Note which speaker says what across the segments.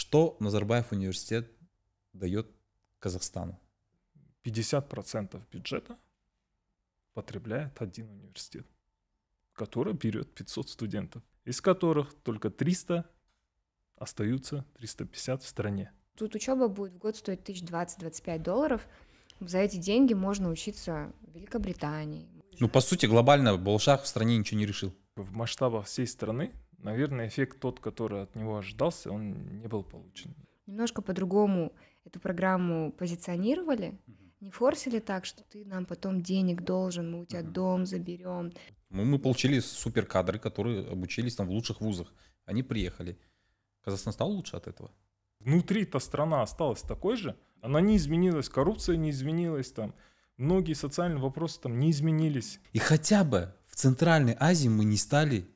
Speaker 1: Что Назарбаев университет дает Казахстану?
Speaker 2: 50% бюджета потребляет один университет, который берет 500 студентов, из которых только 300 остаются, 350 в стране.
Speaker 3: Тут учеба будет в год стоить 1020-25 долларов. За эти деньги можно учиться в Великобритании.
Speaker 1: Ну, по сути, глобально Болшах в стране ничего
Speaker 2: не решил. В масштабах всей страны наверное, эффект тот, который от него ожидался, он не был получен.
Speaker 3: Немножко по-другому эту программу позиционировали, угу. не форсили так, что ты нам потом денег должен, мы у тебя угу. дом заберем.
Speaker 1: Мы, мы получили суперкадры, которые обучились там в лучших вузах. Они приехали. Казахстан стал лучше от
Speaker 2: этого? Внутри-то страна осталась такой же. Она не изменилась, коррупция не изменилась там. Многие социальные вопросы там не изменились. И хотя бы в Центральной Азии
Speaker 1: мы не стали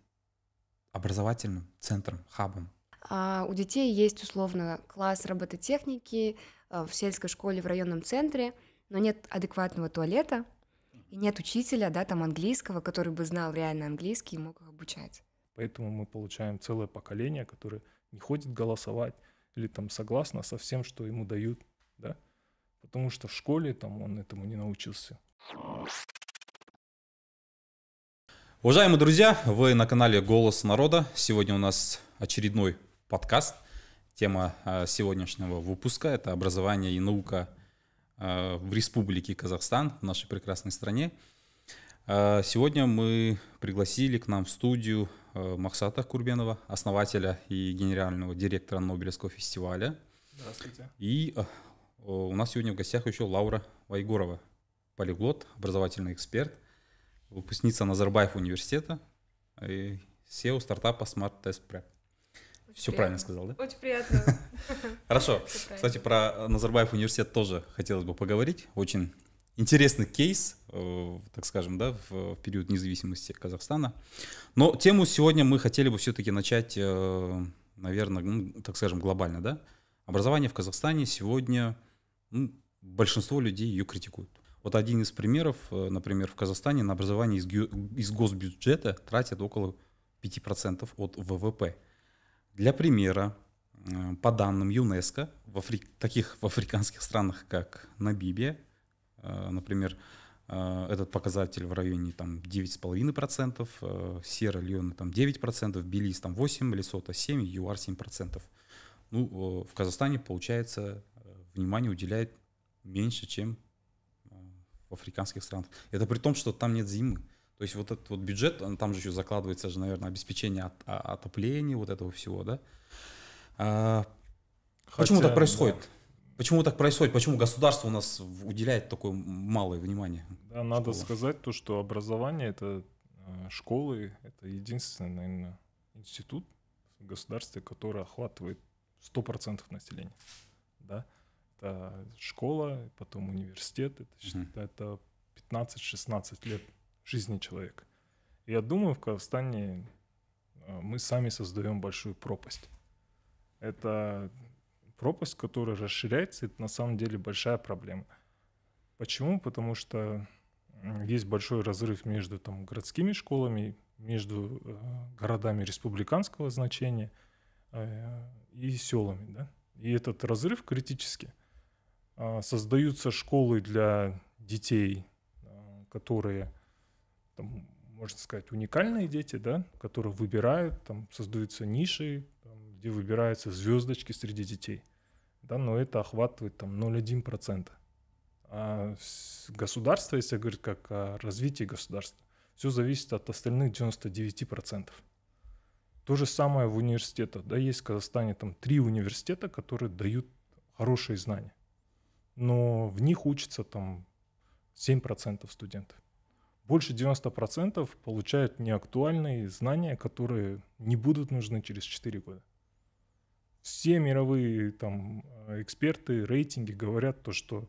Speaker 1: образовательным центром, хабом?
Speaker 3: А у детей есть условно класс робототехники э, в сельской школе в районном центре, но нет адекватного туалета и нет учителя, да, там английского, который бы знал реально английский и мог их обучать.
Speaker 2: Поэтому мы получаем целое поколение, которое не ходит голосовать или там согласно со всем, что ему дают, да, потому что в школе там он этому не научился.
Speaker 1: Уважаемые друзья, вы на канале «Голос народа». Сегодня у нас очередной подкаст. Тема э, сегодняшнего выпуска – это образование и наука э, в Республике Казахстан, в нашей прекрасной стране. Э, сегодня мы пригласили к нам в студию Максата Курбенова, основателя и генерального директора Нобелевского фестиваля. Здравствуйте. И у нас сегодня в гостях еще Лаура Вайгорова, полиглот, образовательный эксперт – выпускница Назарбаев университета и SEO стартапа Smart Test Prep. Очень Все приятно. правильно сказал, да? Очень приятно. Хорошо. Кстати, про Назарбаев университет тоже хотелось бы поговорить. Очень интересный кейс, э, так скажем, да, в период независимости Казахстана. Но тему сегодня мы хотели бы все-таки начать, э, наверное, ну, так скажем, глобально, да. Образование в Казахстане сегодня ну, большинство людей ее критикуют. Вот один из примеров, э, например, в Казахстане на образование из, из госбюджета тратят около 5% от ВВП. Для примера, по данным ЮНЕСКо, в Афри... таких в африканских странах, как Намибия, э, например, э, этот показатель в районе там, 9,5%, Сера-Леоне там, 9%, Белиз там, 8%, Лесота 7%, ЮАР 7%. Ну, в Казахстане, получается, внимание уделяет меньше, чем в африканских странах. Это при том, что там нет зимы. То есть вот этот вот бюджет, там же еще закладывается же, наверное, обеспечение от, а, отопления, вот этого всего, да? А, Хотя, почему так происходит? Да. Почему так происходит? Почему государство у нас уделяет такое малое внимание?
Speaker 2: Да, надо школам? сказать то, что образование это э, школы, это единственный, наверное, институт в государстве, который охватывает 100% населения. Да? это школа, потом университет, это, угу. это 15-16 лет жизни человека. Я думаю, в Казахстане э, мы сами создаем большую пропасть. Это пропасть, которая расширяется, это на самом деле большая проблема. Почему? Потому что есть большой разрыв между там, городскими школами, между э, городами республиканского значения э, и селами. Да? И этот разрыв критический. А, создаются школы для детей, а, которые, там, можно сказать, уникальные дети, да, которых выбирают, там создаются ниши, там, где выбираются звездочки среди детей. Да, но это охватывает там 0,1%. А государство, если говорить как о развитии государства, все зависит от остальных 99%. То же самое в университетах. Да, есть в Казахстане там три университета, которые дают хорошие знания но в них учатся там 7% студентов. Больше 90% получают неактуальные знания, которые не будут нужны через 4 года. Все мировые там, э, эксперты, рейтинги говорят то, что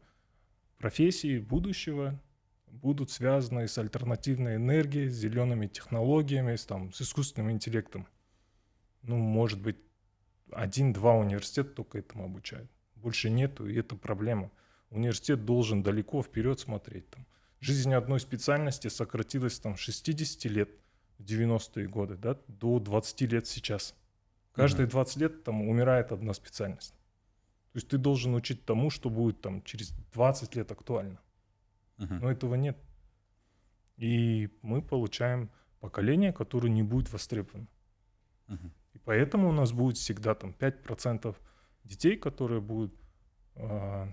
Speaker 2: профессии будущего будут связаны с альтернативной энергией, с зелеными технологиями, с, там, с искусственным интеллектом. Ну, может быть, один-два университета только этому обучают больше нету, и это проблема. Университет должен далеко вперед смотреть. Там. Жизнь одной специальности сократилась там 60 лет в 90-е годы, да, до 20 лет сейчас. Каждые 20 лет там умирает одна специальность. То есть ты должен учить тому, что будет там через 20 лет актуально. Но этого нет. И мы получаем поколение, которое не будет востребовано. И поэтому у нас будет всегда там 5% детей, которые будут э,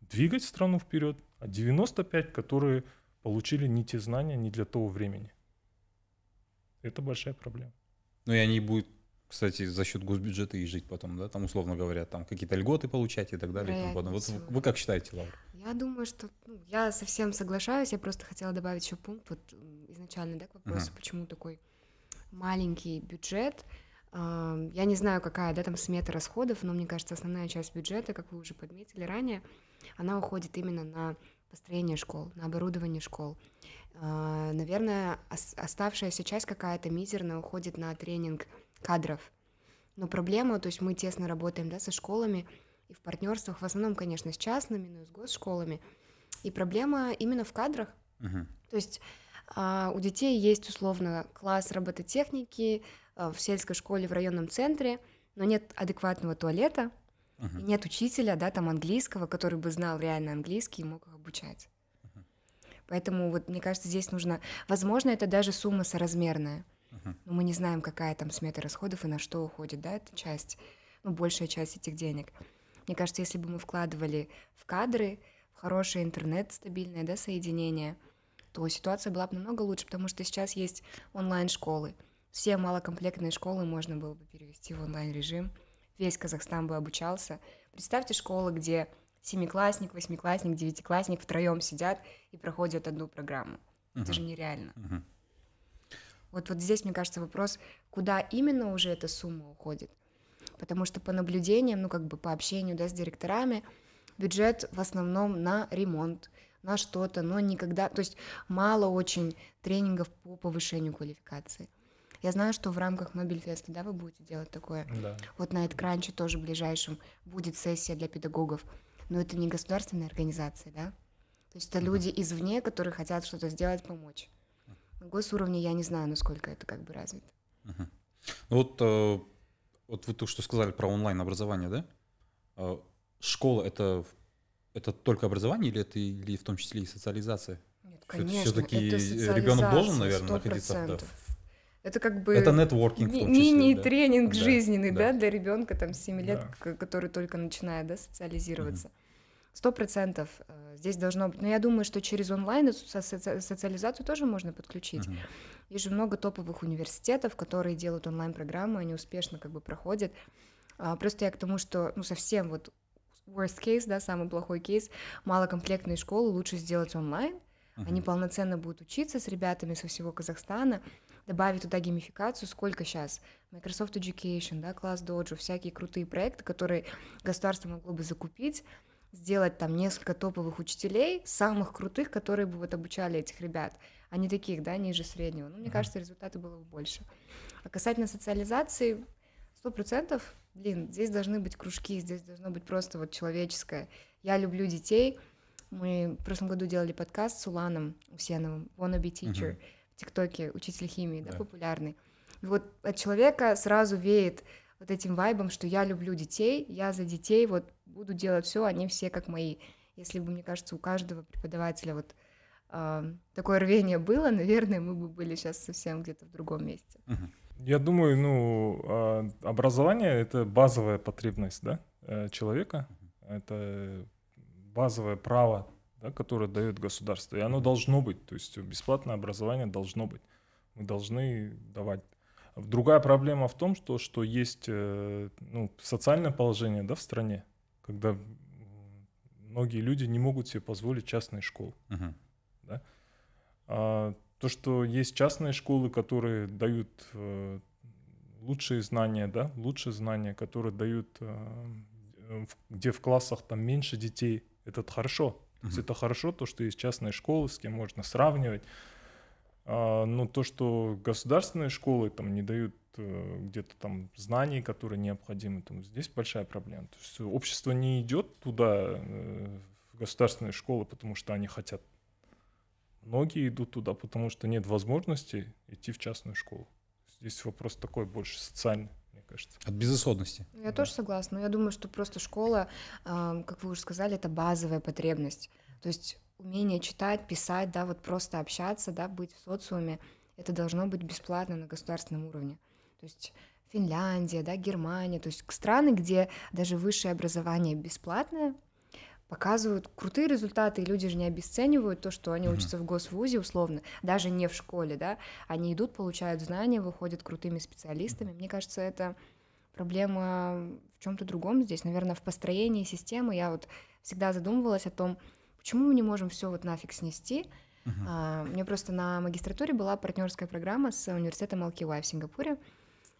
Speaker 2: двигать страну вперед, а 95, которые получили не те знания, не для того времени. Это
Speaker 3: большая проблема.
Speaker 1: Ну и они будут, кстати, за счет госбюджета и жить потом, да? Там, условно говоря, там какие-то льготы получать и так далее. И тому Вот вы как считаете, Лаура?
Speaker 3: Я думаю, что ну, я совсем соглашаюсь. Я просто хотела добавить еще пункт вот изначально, да, к вопросу, угу. почему такой маленький бюджет – я не знаю, какая да, там смета расходов, но мне кажется, основная часть бюджета, как вы уже подметили ранее, она уходит именно на построение школ, на оборудование школ. А, наверное, оставшаяся часть какая-то мизерная уходит на тренинг кадров. Но проблема, то есть мы тесно работаем да, со школами и в партнерствах, в основном, конечно, с частными, но и с госшколами. И проблема именно в кадрах. Угу. То есть а у детей есть условно класс робототехники э, в сельской школе в районном центре, но нет адекватного туалета, uh-huh. нет учителя, да, там английского, который бы знал реально английский и мог их обучать. Поэтому вот мне кажется, здесь нужно, возможно, это даже сумма соразмерная. uh Но мы не знаем, какая там смета расходов и на что уходит, да, эта часть, ну большая часть этих денег. Мне кажется, если бы мы вкладывали в кадры, в хороший интернет стабильное, да, соединение – то ситуация была бы намного лучше, потому что сейчас есть онлайн-школы. Все малокомплектные школы можно было бы перевести в онлайн-режим. Весь Казахстан бы обучался. Представьте школы, где семиклассник, восьмиклассник, девятиклассник втроем сидят и проходят одну программу. Uh-huh. Это же нереально. Uh-huh. Вот, вот здесь, мне кажется, вопрос, куда именно уже эта сумма уходит. Потому что по наблюдениям, ну как бы по общению да, с директорами, бюджет в основном на ремонт, на что-то, но никогда, то есть мало очень тренингов по повышению квалификации. Я знаю, что в рамках Мобильфеста, да, вы будете делать такое. Да. Вот на Эдкранче тоже в ближайшем будет сессия для педагогов. Но это не государственные организации, да? То есть это mm-hmm. люди извне, которые хотят что-то сделать, помочь. На госуровне я не знаю, насколько это как бы развито.
Speaker 1: Uh-huh. вот, э, вот вы то, что сказали про онлайн-образование, да? Э, школа — это это только образование или это или в том числе и социализация? Нет, конечно, Это все-таки ребенок должен, наверное, 100%. находиться да, в
Speaker 3: это как бы это нетворкинг мини-тренинг да. жизненный, да, да, да для ребенка там 7 лет, да. который только начинает, да, социализироваться. Сто процентов э, здесь должно быть. Но я думаю, что через онлайн социализацию тоже можно подключить. Угу. Есть же много топовых университетов, которые делают онлайн-программы, они успешно как бы проходят. А, просто я к тому, что ну совсем вот worst case, да, самый плохой кейс, малокомплектные школы лучше сделать онлайн. Uh-huh. Они полноценно будут учиться с ребятами со всего Казахстана, добавить туда геймификацию, сколько сейчас? Microsoft Education, да, класс Dojo, всякие крутые проекты, которые государство могло бы закупить, сделать там несколько топовых учителей, самых крутых, которые бы вот обучали этих ребят, а не таких, да, ниже среднего. Ну, мне uh-huh. кажется, результаты было бы больше. А касательно социализации, сто процентов блин, здесь должны быть кружки, здесь должно быть просто вот человеческое. Я люблю детей. Мы в прошлом году делали подкаст с Уланом Усеновым, Wannabe Teacher, угу. в ТикТоке, учитель химии, да, да, популярный. И вот от человека сразу веет вот этим вайбом, что я люблю детей, я за детей, вот буду делать все, они все как мои. Если бы, мне кажется, у каждого преподавателя вот э, такое рвение было, наверное, мы бы были сейчас совсем где-то в другом месте.
Speaker 2: Угу. Я думаю, ну, а, образование — это базовая потребность да, э, человека, это базовое право, да, которое дает государство, и оно должно быть, то есть бесплатное образование должно быть, мы должны давать. Другая проблема в том, что, что есть э, ну, социальное положение да, в стране, когда многие люди не могут себе позволить частные школы. Uh-huh. Да? А, то, что есть частные школы, которые дают э, лучшие знания, да, лучшие знания, которые дают, э, где в классах там меньше детей, это хорошо. Mm-hmm. То есть это хорошо, то, что есть частные школы, с кем можно сравнивать. А, но то, что государственные школы там не дают э, где-то там знаний, которые необходимы, там, здесь большая проблема. То есть общество не идет туда, э, в государственные школы, потому что они хотят многие идут туда, потому что нет возможности идти в частную школу. Здесь вопрос такой больше социальный мне кажется. От безысходности.
Speaker 3: Ну, я да. тоже согласна. Но я думаю, что просто школа, как вы уже сказали, это базовая потребность. То есть умение читать, писать, да, вот просто общаться, да, быть в социуме, это должно быть бесплатно на государственном уровне. То есть Финляндия, да, Германия, то есть страны, где даже высшее образование бесплатное, показывают крутые результаты, и люди же не обесценивают то, что они mm-hmm. учатся в госвузе условно, даже не в школе, да, они идут, получают знания, выходят крутыми специалистами. Mm-hmm. Мне кажется, это проблема в чем-то другом здесь, наверное, в построении системы. Я вот всегда задумывалась о том, почему мы не можем все вот нафиг снести. Uh-huh. Mm -hmm. А, просто на магистратуре была партнерская программа с университетом Алкива в Сингапуре. uh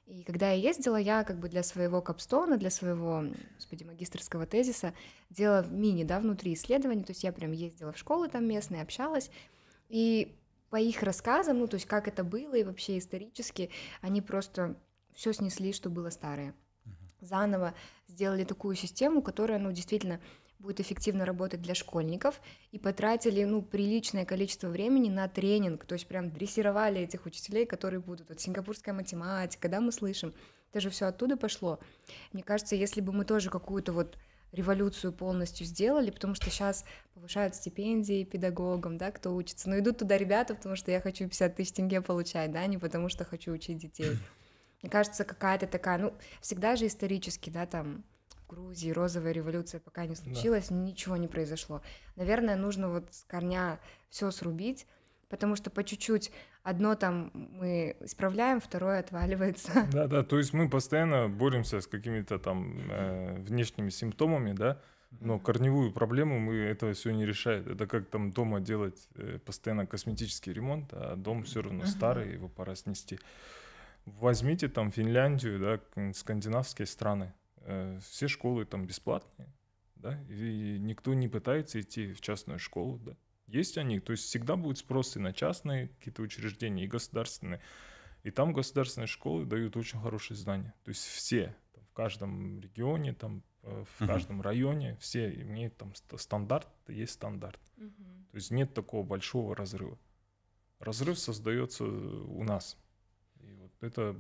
Speaker 3: и когда я ездила, я как бы для своего капстона, для своего, господи, магистрского тезиса делала мини, да, внутри исследований, то есть я прям ездила в школы там местные, общалась, и по их рассказам, ну, то есть как это было и вообще исторически, они просто все снесли, что было старое. Заново сделали такую систему, которая, ну, действительно будет эффективно работать для школьников, и потратили, ну, приличное количество времени на тренинг, то есть прям дрессировали этих учителей, которые будут, вот сингапурская математика, да, мы слышим, это же все оттуда пошло. Мне кажется, если бы мы тоже какую-то вот революцию полностью сделали, потому что сейчас повышают стипендии педагогам, да, кто учится. Но ну, идут туда ребята, потому что я хочу 50 тысяч тенге получать, да, а не потому что хочу учить детей. Мне кажется, какая-то такая, ну, всегда же исторически, да, там, Грузии розовая революция пока не случилась, да. ничего не произошло. Наверное, нужно вот с корня все срубить, потому что по чуть-чуть одно там мы исправляем, второе отваливается.
Speaker 2: Да-да, то есть мы постоянно боремся с какими-то там э, внешними симптомами, да, но корневую проблему мы этого все не решает. Это как там дома делать э, постоянно косметический ремонт, а дом все равно старый, его пора снести. Возьмите там Финляндию, да, скандинавские страны. Э, все школы там бесплатные, да, и никто не пытается идти в частную школу, да. Есть они, то есть всегда будет спрос и на частные какие-то учреждения, и государственные. И там государственные школы дают очень хорошие знания. То есть все, там, в каждом регионе, там, э, в каждом uh-huh. районе, все имеют там стандарт, есть стандарт. Uh-huh. То есть нет такого большого разрыва. Разрыв создается у нас. И вот это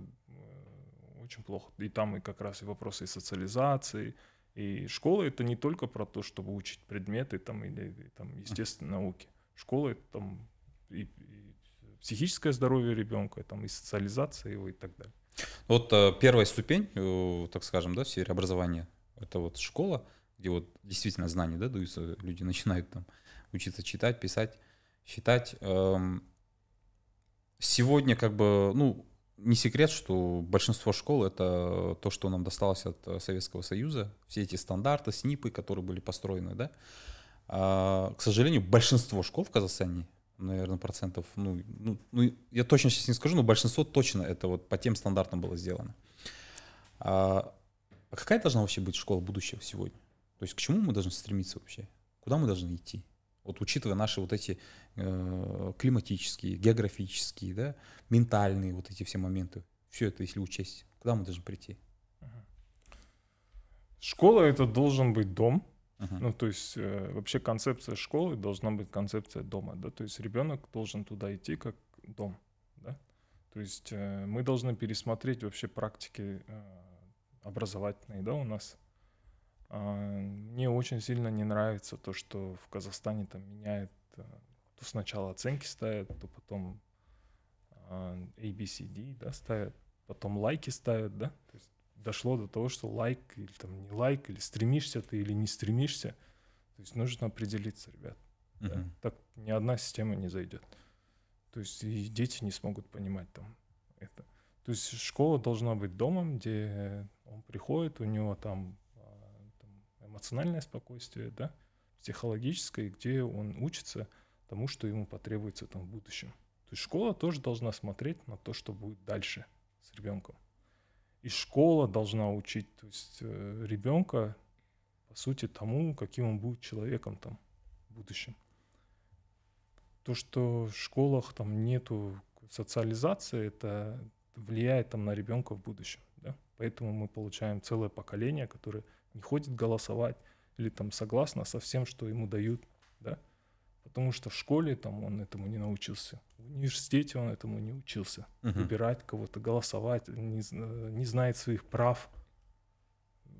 Speaker 2: очень плохо. И там и как раз и вопросы и социализации, и школа это не только про то, чтобы учить предметы там, или там, естественно, науки. Школа это там и, и психическое здоровье ребенка, и, там, и социализация его и так далее.
Speaker 1: Ну вот э, первая ступень, э, так скажем, да, в сфере образования, это вот школа, где вот действительно знания да, даются, люди начинают там учиться читать, писать, считать. Эм, сегодня как бы, ну, не секрет, что большинство школ это то, что нам досталось от Советского Союза. Все эти стандарты, СНИПы, которые были построены, да. А, к сожалению, большинство школ в Казахстане, наверное, процентов, ну, ну, ну, я точно сейчас не скажу, но большинство точно это вот по тем стандартам было сделано. А, а какая должна вообще быть школа будущего сегодня? То есть к чему мы должны стремиться вообще? Куда мы должны идти? Вот учитывая наши вот эти э, климатические, географические, да, ментальные вот эти все моменты,
Speaker 2: все это если учесть, куда мы должны прийти? Школа это должен быть дом. Uh-huh. Ну, то есть э, вообще концепция школы должна быть концепция дома, да, то есть ребенок должен туда идти как дом, да. То есть э, мы должны пересмотреть вообще практики э, образовательные, да, у нас а, мне очень сильно не нравится то, что в Казахстане там меняет, э, то сначала оценки ставят, то потом а, ABCD да, ставят, потом лайки ставят, да, то есть дошло до того, что лайк или там не лайк, или стремишься ты, или не стремишься. То есть нужно определиться, ребят. Uh-huh. Да? Так ни одна система не зайдет. То есть и дети не смогут понимать там это. То есть школа должна быть домом, где он приходит, у него там эмоциональное спокойствие, да, психологическое, где он учится тому, что ему потребуется там в будущем. То есть школа тоже должна смотреть на то, что будет дальше с ребенком. И школа должна учить то есть, э, ребенка, по сути, тому, каким он будет человеком там в будущем. То, что в школах там нету социализации, это влияет там на ребенка в будущем. Да? Поэтому мы получаем целое поколение, которое – не ходит голосовать или там согласно со всем, что ему дают, да? Потому что в школе там он этому не научился, в университете он этому не учился. Uh -huh. Выбирать кого-то, голосовать, не, не знает своих прав.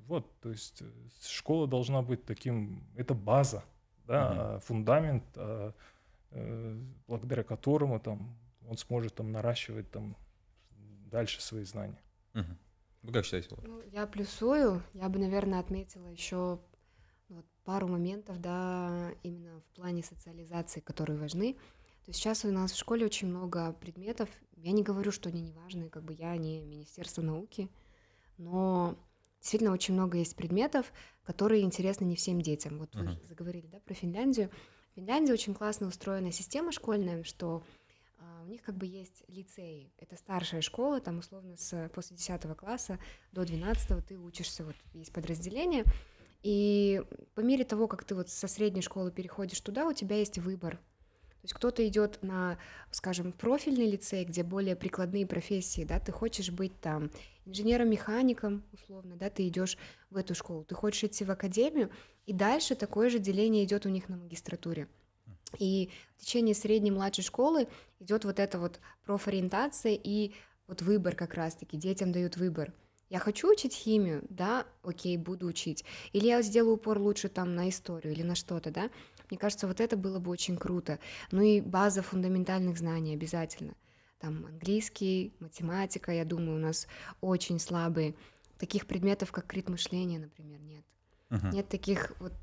Speaker 2: Вот, то есть э, школа должна быть таким, это база, да, Uh -huh. А фундамент, а, э, благодаря которому там он сможет там наращивать там дальше свои знания. Uh -huh. Вы как считаете? Ну,
Speaker 3: я плюсую. Я бы, наверное, отметила еще вот пару моментов, да, именно в плане социализации, которые важны. То есть сейчас у нас в школе очень много предметов. Я не говорю, что они не важны, как бы я не Министерство науки, но действительно очень много есть предметов, которые интересны не всем детям. Вот uh-huh. вы заговорили, да, про Финляндию. В Финляндии очень классно устроена система школьная, что них как бы есть лицеи. Это старшая школа, там условно с, после 10 класса до 12 ты учишься, вот есть подразделение. И по мере того, как ты вот со средней школы переходишь туда, у тебя есть выбор. То есть кто-то идет на, скажем, профильный лицей, где более прикладные профессии, да, ты хочешь быть там инженером-механиком, условно, да, ты идешь в эту школу, ты хочешь идти в академию, и дальше такое же деление идет у них на магистратуре. И в течение средней младшей школы идет вот эта вот профориентация и вот выбор как раз-таки, детям дают выбор. Я хочу учить химию, да, окей, буду учить. Или я сделаю упор лучше там на историю или на что-то, да. Мне кажется, вот это было бы очень круто. Ну и база фундаментальных знаний обязательно. Там английский, математика, я думаю, у нас очень слабые. Таких предметов, как крит мышления, например, нет. Uh-huh. Нет таких вот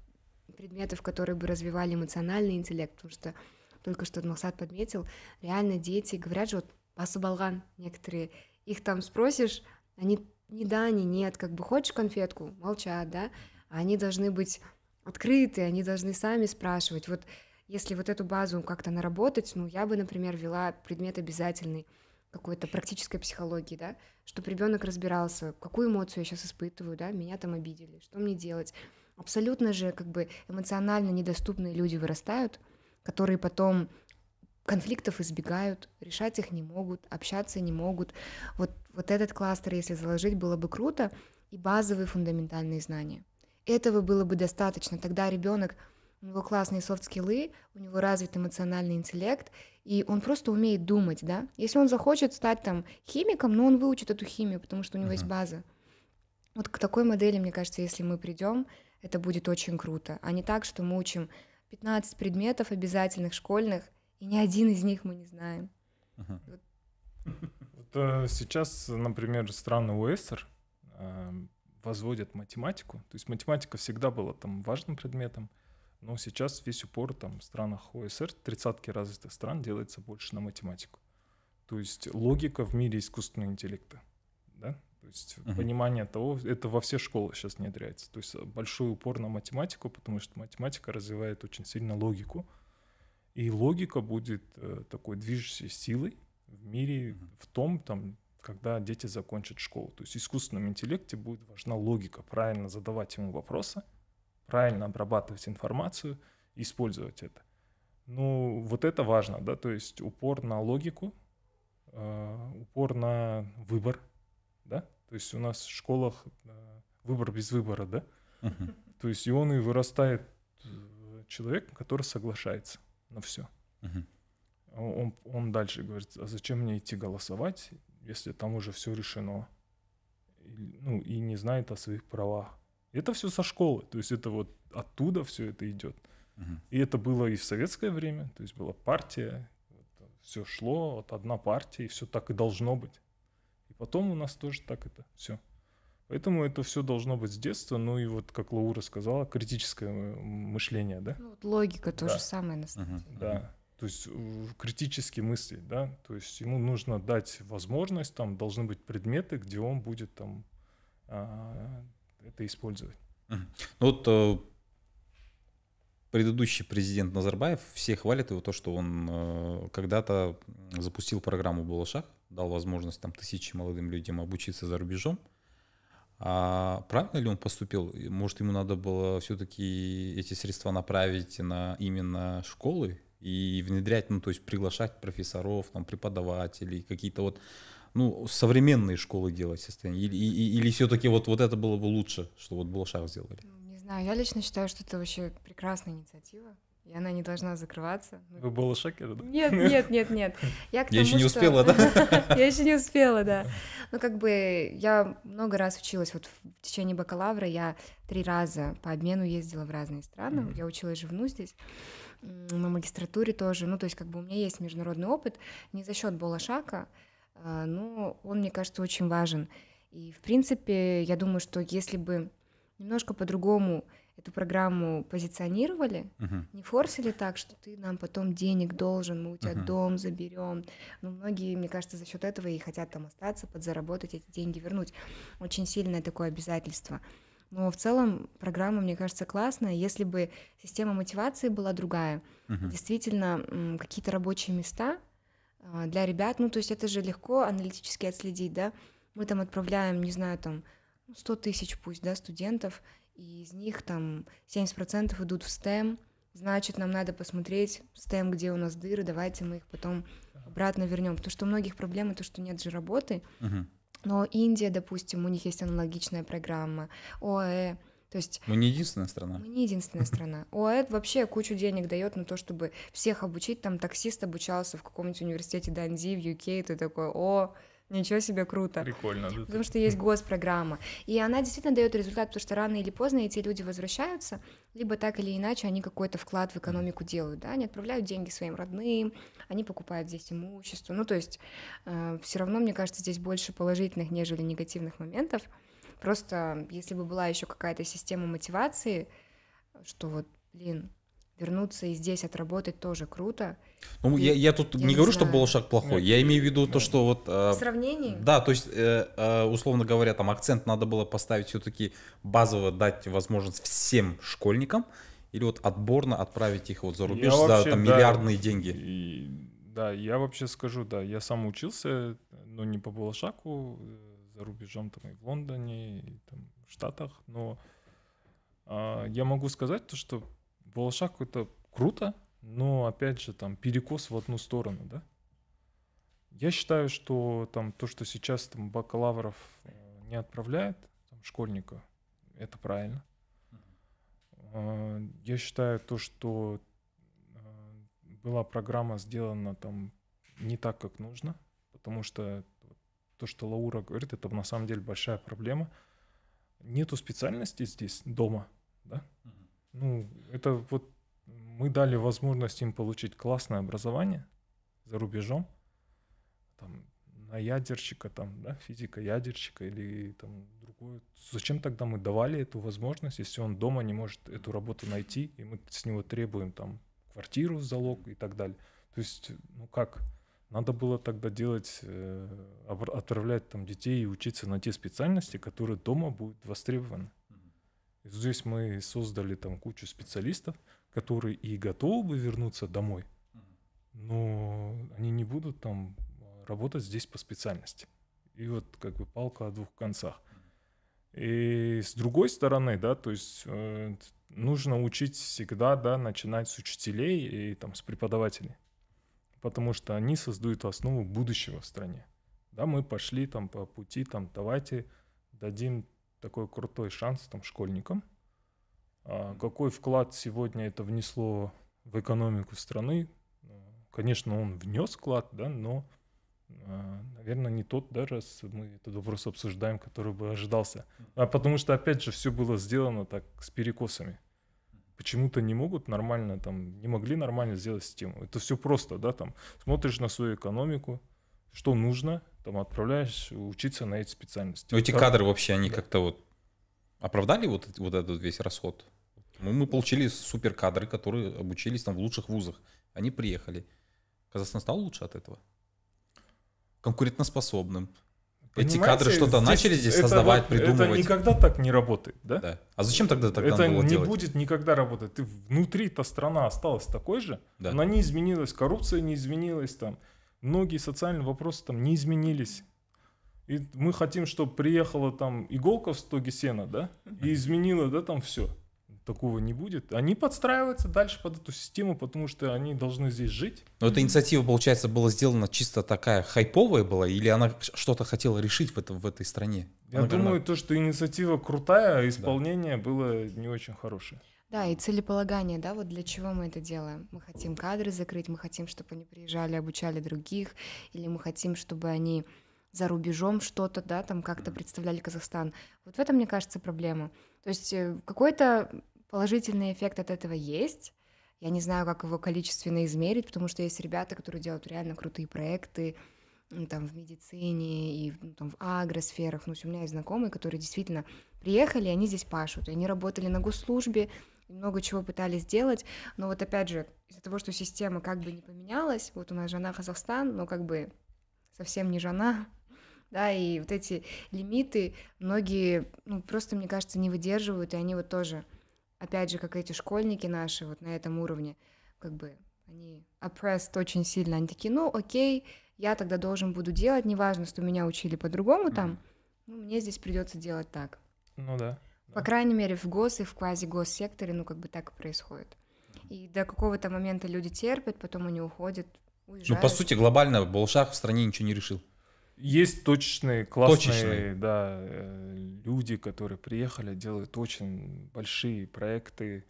Speaker 3: предметов, которые бы развивали эмоциональный интеллект, потому что только что Максат подметил, реально дети говорят же, вот басыбалған некоторые, их там спросишь, они не да, не нет, как бы хочешь конфетку, молчат, да, а они должны быть открыты, они должны сами спрашивать. Вот если вот эту базу как-то наработать, ну, я бы, например, вела предмет обязательный какой-то практической психологии, да, чтобы ребенок разбирался, какую эмоцию я сейчас испытываю, да, меня там обидели, что мне делать, абсолютно же как бы эмоционально недоступные люди вырастают, которые потом конфликтов избегают, решать их не могут, общаться не могут. Вот, вот этот кластер, если заложить, было бы круто, и базовые фундаментальные знания. Этого было бы достаточно. Тогда ребенок, у него классные софт-скиллы, у него развит эмоциональный интеллект, и он просто умеет думать, да. Если он захочет стать там химиком, но он выучит эту химию, потому что у него uh-huh. есть база. Вот к такой модели, мне кажется, если мы придем, это будет очень круто, а не так, что мы учим 15 предметов обязательных школьных, и ни один из них мы не знаем.
Speaker 2: Ага. Вот. Э, сейчас, например, страны УЭСР эм, возводят математику. То есть математика всегда была там важным предметом, но сейчас весь упор там в странах ОСР, тридцатки развитых стран, делается больше на математику. То есть логика в мире искусственного интеллекта. Да? То есть uh-huh. понимание того, это во все школы сейчас внедряется. То есть э, большой упор на математику, потому что математика развивает очень сильно логику. И логика будет э, такой движущей силой в мире, uh-huh. в том, там, когда дети закончат школу. То есть в искусственном интеллекте будет важна логика, правильно задавать ему вопросы, правильно обрабатывать информацию использовать это. Ну, вот это важно, да, то есть упор на логику, э, упор на выбор, да, то есть у нас в школах э, выбор без выбора, да? Угу. То есть и он и вырастает э, человеком, который соглашается на все. Угу. Он, он дальше говорит, а зачем мне идти голосовать, если там уже все решено? И, ну и не знает о своих правах. Это все со школы, то есть это вот оттуда все это идет. Угу. И это было и в советское время, то есть была партия, все шло, вот одна партия, и все так и должно быть потом у нас тоже так это все. Поэтому это все должно быть с детства. Ну и вот, как Лаура сказала, критическое э, мышление, да? Ну,
Speaker 3: вот логика да. то же самое. На самом
Speaker 2: деле. Да. То есть э, критически мыслить, да? То есть ему нужно дать возможность, там должны быть предметы, где он будет там а, это использовать. Ну
Speaker 1: вот э, предыдущий президент Назарбаев, все хвалят его то, что он когда-то запустил программу «Балашах», дал возможность там тысячи молодым людям обучиться за рубежом. А правильно ли он поступил? Может, ему надо было все-таки эти средства направить на именно школы и внедрять, ну, то есть приглашать профессоров, там, преподавателей, какие-то вот, ну, современные школы делать состояние? Или, или, или все-таки вот, вот это было бы лучше, что вот Булашах сделали? Ну,
Speaker 3: не знаю, я лично считаю, что это вообще прекрасная инициатива и она не должна закрываться. Ну, Вы было шокер, да? Нет, нет, нет, нет. Я, к я еще не что... успела, да? я еще не успела, да. Ну, как бы я много раз училась. Вот в течение бакалавра я три раза по обмену ездила в разные страны. Mm-hmm. Я училась живну здесь на магистратуре тоже. Ну, то есть, как бы у меня есть международный опыт, не за счет Болошака, э, но он, мне кажется, очень важен. И, в принципе, я думаю, что если бы немножко по-другому эту программу позиционировали, uh-huh. не форсили так, что ты нам потом денег должен, мы у тебя uh-huh. дом заберем. Но ну, многие, мне кажется, за счет этого и хотят там остаться, подзаработать эти деньги, вернуть. Очень сильное такое обязательство. Но в целом программа, мне кажется, классная. Если бы система мотивации была другая, uh-huh. действительно какие-то рабочие места а, для ребят, ну то есть это же легко аналитически отследить, да? Мы там отправляем, не знаю, там 100 ну, тысяч пусть, да, студентов, и из них там 70% идут в STEM, значит, нам надо посмотреть STEM, где у нас дыры, давайте мы их потом обратно вернем. Потому что у многих проблемы то, что нет же работы, угу. но Индия, допустим, у них есть аналогичная программа, ОАЭ, то есть мы не единственная страна. Мы не единственная страна. ОАЭД вообще кучу денег дает на то, чтобы всех обучить. Там таксист обучался в каком-нибудь университете Данди в UK, и ты такой, о, Ничего себе круто.
Speaker 2: Прикольно. Да.
Speaker 3: Потому что есть госпрограмма. И она действительно дает результат, потому что рано или поздно эти люди возвращаются, либо так или иначе они какой-то вклад в экономику делают. Да? Они отправляют деньги своим родным, они покупают здесь имущество. Ну, то есть э, все равно, мне кажется, здесь больше положительных, нежели негативных моментов. Просто если бы была еще какая-то система мотивации, что вот, блин, вернуться и здесь отработать тоже круто,
Speaker 1: ну, я, я тут я не, не говорю, знаю. что Болшак плохой. Нет, я имею в виду нет. то, что вот... Э, в сравнении? Да, то есть, э, э, условно говоря, там акцент надо было поставить все-таки базово, дать возможность всем школьникам или вот отборно отправить их вот за рубеж я за вообще, там, миллиардные да, деньги.
Speaker 2: И, да, я вообще скажу, да, я сам учился, но не по Болшаку, э, за рубежом там и в Лондоне, и там в Штатах, но э, я могу сказать то, что Болшак это круто, но опять же там перекос в одну сторону, да? Я считаю, что там то, что сейчас там бакалавров э, не отправляет там, школьника, это правильно. Э, я считаю то, что э, была программа сделана там не так, как нужно, потому что то, что Лаура говорит, это на самом деле большая проблема. Нету специальности здесь дома, да? Ну, это вот мы дали возможность им получить классное образование за рубежом, там, на ядерщика, там, да, физика ядерщика или там другое. Зачем тогда мы давали эту возможность, если он дома не может эту работу найти, и мы с него требуем там квартиру, залог и так далее. То есть, ну как, надо было тогда делать, э, отправлять там детей и учиться на те специальности, которые дома будут востребованы. Здесь мы создали там кучу специалистов, которые и готовы бы вернуться домой, но они не будут там работать здесь по специальности. И вот как бы палка о двух концах. И с другой стороны, да, то есть э, нужно учить всегда, да, начинать с учителей и там с преподавателей, потому что они создают основу будущего в стране. Да, мы пошли там по пути, там давайте дадим такой крутой шанс там школьникам, а какой вклад сегодня это внесло в экономику страны? Ну, конечно, он внес вклад, да, но, а, наверное, не тот, да, раз мы этот вопрос обсуждаем, который бы ожидался. А потому что, опять же, все было сделано так с перекосами. Почему-то не могут нормально, там, не могли нормально сделать систему. Это все просто, да, там, смотришь на свою экономику, что нужно, там, отправляешь учиться на эти специальности. Но ну, эти кадры
Speaker 1: вообще, они да. как-то вот оправдали вот, вот этот весь расход? Мы, ну, мы получили кадры, которые обучились там в лучших вузах. Они приехали. Казахстан стал лучше от этого? Конкурентоспособным. Понимаете, Эти кадры что-то здесь начали здесь создавать, это придумывать. Это никогда так не работает, да? Да. А зачем тогда так это было не делать?
Speaker 2: будет никогда работать. Ты внутри-то страна осталась такой же, да. она не изменилась, коррупция не изменилась там, многие социальные вопросы там не изменились. И мы хотим, чтобы приехала там иголка в стоге сена, да, и изменила, да, там все такого не будет. Они подстраиваются дальше под эту систему, потому что они должны здесь жить.
Speaker 1: Но эта инициатива, получается, была сделана чисто такая хайповая была, или она что-то хотела решить в, этом, в этой стране? Я она, думаю,
Speaker 2: то, что инициатива крутая, а исполнение да. было не очень хорошее.
Speaker 3: Да, и целеполагание, да, вот для чего мы это делаем. Мы хотим кадры закрыть, мы хотим, чтобы они приезжали, обучали других, или мы хотим, чтобы они за рубежом что-то, да, там как-то представляли Казахстан. Вот в этом, мне кажется, проблема. То есть э, какой-то Положительный эффект от этого есть. Я не знаю, как его количественно измерить, потому что есть ребята, которые делают реально крутые проекты, ну, там, в медицине и ну, там, в агросферах. Ну, у меня есть знакомые, которые действительно приехали, и они здесь пашут. И они работали на госслужбе, много чего пытались сделать. Но вот опять же, из-за того, что система как бы не поменялась, вот у нас жена Казахстан, но как бы совсем не жена, да, и вот эти лимиты многие, ну, просто, мне кажется, не выдерживают, и они вот тоже опять же, как эти школьники наши вот на этом уровне, как бы они oppressed очень сильно. Они такие, ну окей, я тогда должен буду делать, неважно, что меня учили по-другому mm там, ну, мне здесь придется делать так. Ну да. По да. крайней мере, в гос и в квази-госсекторе, ну, как бы так и происходит. mm И до какого-то момента люди терпят, потом они уходят, уезжают. Ну, по сути,
Speaker 1: глобально Болшах в стране ничего не решил. Есть точечные,
Speaker 2: классные точечные. Да, э, люди, которые приехали, делают очень большие проекты,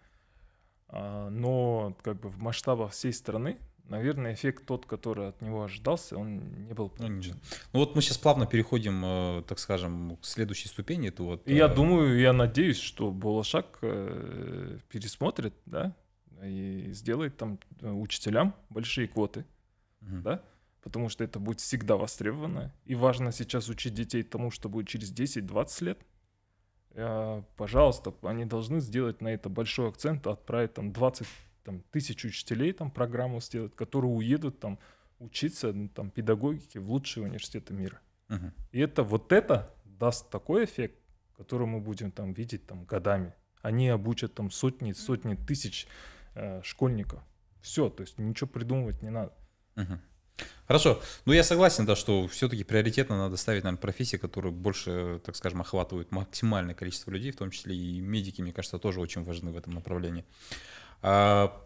Speaker 2: а, но как бы в масштабах всей страны, наверное, эффект тот, который от него ожидался, он не был получен. Ну,
Speaker 1: ну вот мы сейчас плавно переходим, э, так скажем, к следующей ступени. Это вот, И я э...
Speaker 2: думаю, я надеюсь, что Болошак э, пересмотрит, да, и сделает там учителям большие квоты, угу. да, потому что это будет всегда востребовано. И важно сейчас учить детей тому, что будет через 10-20 лет. Э, пожалуйста, они должны сделать на это большой акцент, отправить там 20 там, тысяч учителей там программу сделать, которые уедут там учиться там педагогике в лучшие университеты мира. Угу. И это вот это даст такой эффект, который мы будем там видеть там годами. Они обучат там сотни, сотни тысяч э, школьников. Все, то есть ничего придумывать не надо.
Speaker 1: Угу. Хорошо. Ну, я согласен, да, что все-таки приоритетно надо ставить, наверное, профессии, которые больше, так скажем, охватывают максимальное количество людей, в том числе и медики, мне кажется, тоже очень важны в этом направлении. А,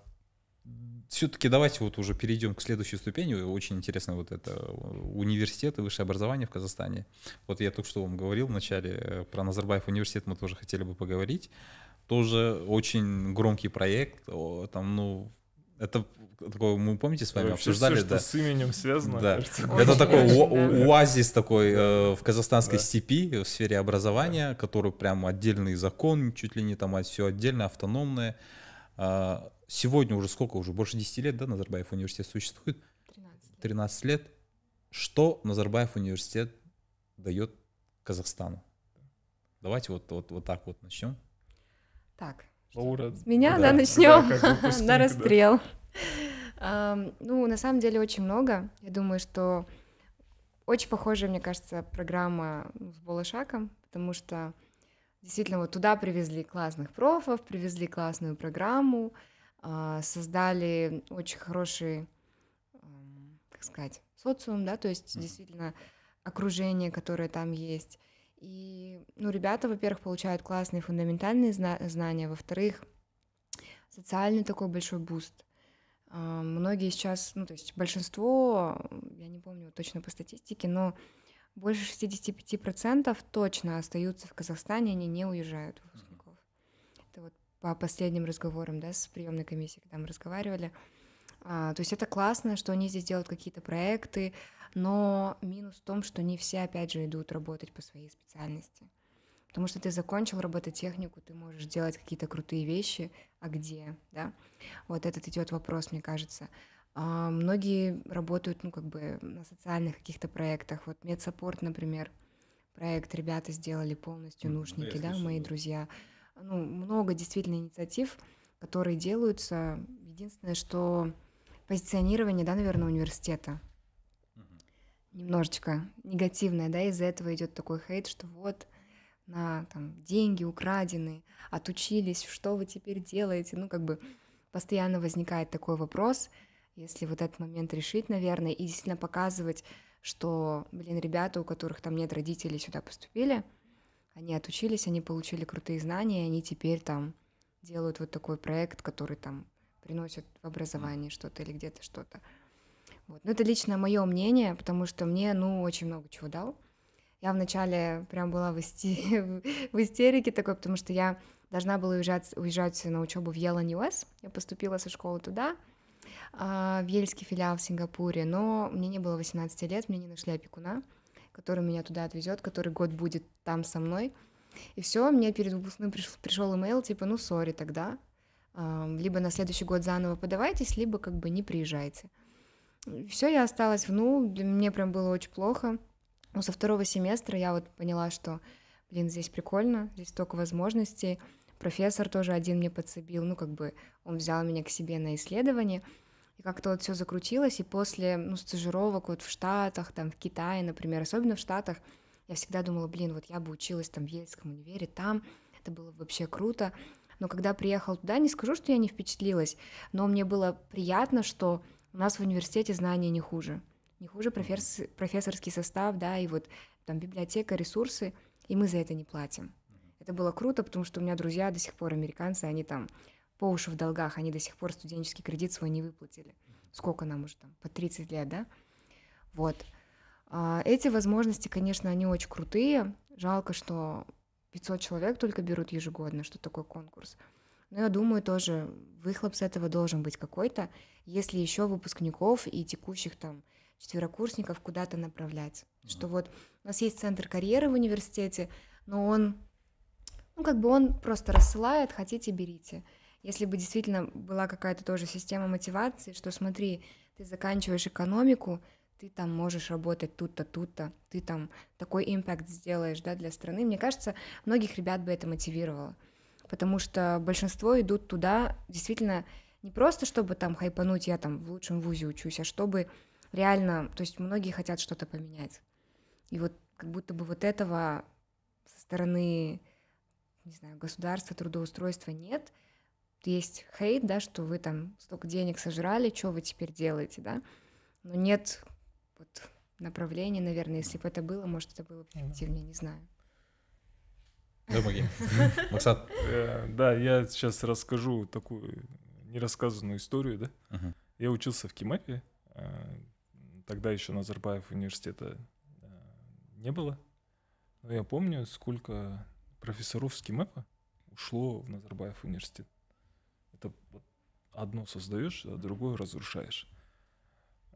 Speaker 1: все-таки давайте вот уже перейдем к следующей ступени. Очень интересно вот это университеты, высшее образование в Казахстане. Вот я только что вам говорил вначале э, про Назарбаев университет, мы тоже хотели бы поговорить. Тоже очень громкий проект, там, ну, это такое, мы помните с вами Вообще обсуждали, все, да? с именем связано. Да. это такой да. оазис такой э, в казахстанской степи в сфере образования, который прям отдельный закон, чуть ли не там а все отдельно, автономное. А, сегодня уже сколько уже? Больше 10 лет, да, Назарбаев университет существует? 13. 13 лет. Что Назарбаев университет дает Казахстану? Давайте вот, вот, вот так вот начнем.
Speaker 3: Так, Лаура. С меня, да, да начнем на расстрел. Да. Um, ну, на самом деле очень много. Я думаю, что очень похожая, мне кажется, программа с Болошаком, потому что действительно вот туда привезли классных профов, привезли классную программу, а, создали очень хороший, как сказать, социум, да, то есть mm действительно окружение, которое там есть. И, ну, ребята, во-первых, получают классные фундаментальные зна знания, во-вторых, социальный такой большой буст. А, многие сейчас, ну, то есть большинство, я не помню точно по статистике, но больше 65% точно остаются в Казахстане, они не уезжают выпускников. Это вот по последним разговорам, да, с приемной комиссией, когда мы разговаривали. Uh, а, то есть это классно, что они здесь делают какие-то проекты, но минус в том, что не все, опять же, идут работать по своей специальности. Потому что ты закончил робототехнику, ты можешь делать какие-то крутые вещи, а где, да? Вот этот идет вопрос, мне кажется. А, многие работают, ну, как бы на социальных каких-то проектах. Вот медсаппорт, например, проект ребята сделали полностью нужники, да, мои друзья. Ну, много действительно инициатив, которые делаются. Единственное, что позиционирование, да, наверное, университета. Немножечко негативное, да, из-за этого идет такой хейт, что вот на там, деньги украдены, отучились, что вы теперь делаете? Ну, как бы постоянно возникает такой вопрос, если вот этот момент решить, наверное, и действительно показывать, что, блин, ребята, у которых там нет родителей, сюда поступили, они отучились, они получили крутые знания, и они теперь там делают вот такой проект, который там приносят в образование что-то или где-то что-то. Вот. Но это лично мое мнение, потому что мне, ну, очень много чего дал. Я вначале прям была в, исти... в истерике такой, потому что я должна была уезжать, уезжать на учебу в Елан US. Я поступила со школы туда, а, в Ельский филиал в Сингапуре, но мне не было 18 лет, мне не нашли опекуна, который меня туда отвезет, который год будет там со мной. И все, мне перед выпускным пришел, пришел имейл, типа, ну, сори тогда, либо на следующий год заново подавайтесь, либо как бы не приезжайте. Все, я осталась в НУ, мне прям было очень плохо. Но со второго семестра я вот поняла, что, блин, здесь прикольно, здесь столько возможностей. Профессор тоже один мне подсобил, ну как бы он взял меня к себе на исследование. И как-то вот все закрутилось, и после ну, стажировок вот в Штатах, там в Китае, например, особенно в Штатах, я всегда думала, блин, вот я бы училась там в Ельском универе, там это было бы вообще круто но когда приехал туда, не скажу, что я не впечатлилась, но мне было приятно, что у нас в университете знания не хуже. Не хуже профессор, профессорский состав, да, и вот там библиотека, ресурсы, и мы за это не платим. Это было круто, потому что у меня друзья до сих пор американцы, они там по уши в долгах, они до сих пор студенческий кредит свой не выплатили. Сколько нам уже там? По 30 лет, да? Вот. А эти возможности, конечно, они очень крутые. Жалко, что 500 человек только берут ежегодно, что такое конкурс. Но я думаю, тоже выхлоп с этого должен быть какой-то, если еще выпускников и текущих там четверокурсников куда-то направлять. Mm-hmm. Что вот у нас есть центр карьеры в университете, но он, ну как бы он просто рассылает, хотите, берите. Если бы действительно была какая-то тоже система мотивации, что смотри, ты заканчиваешь экономику, ты там можешь работать тут-то, тут-то, ты там такой импакт сделаешь, да, для страны. Мне кажется, многих ребят бы это мотивировало, потому что большинство идут туда действительно не просто, чтобы там хайпануть, я там в лучшем вузе учусь, а чтобы реально, то есть многие хотят что-то поменять. И вот как будто бы вот этого со стороны, не знаю, государства, трудоустройства нет. Есть хейт, да, что вы там столько денег сожрали, что вы теперь делаете, да? Но нет вот направление, наверное. Если бы это было, может, это было бы эффективнее, не знаю.
Speaker 2: Помоги. Максат. Э, да, я сейчас расскажу такую нерассказанную историю, да. Я учился в Кимапе, э, тогда еще Назарбаев университета э, не было. Но я помню, сколько профессоров с Кимэпа ушло в Назарбаев университет. Это одно создаешь, а другое разрушаешь.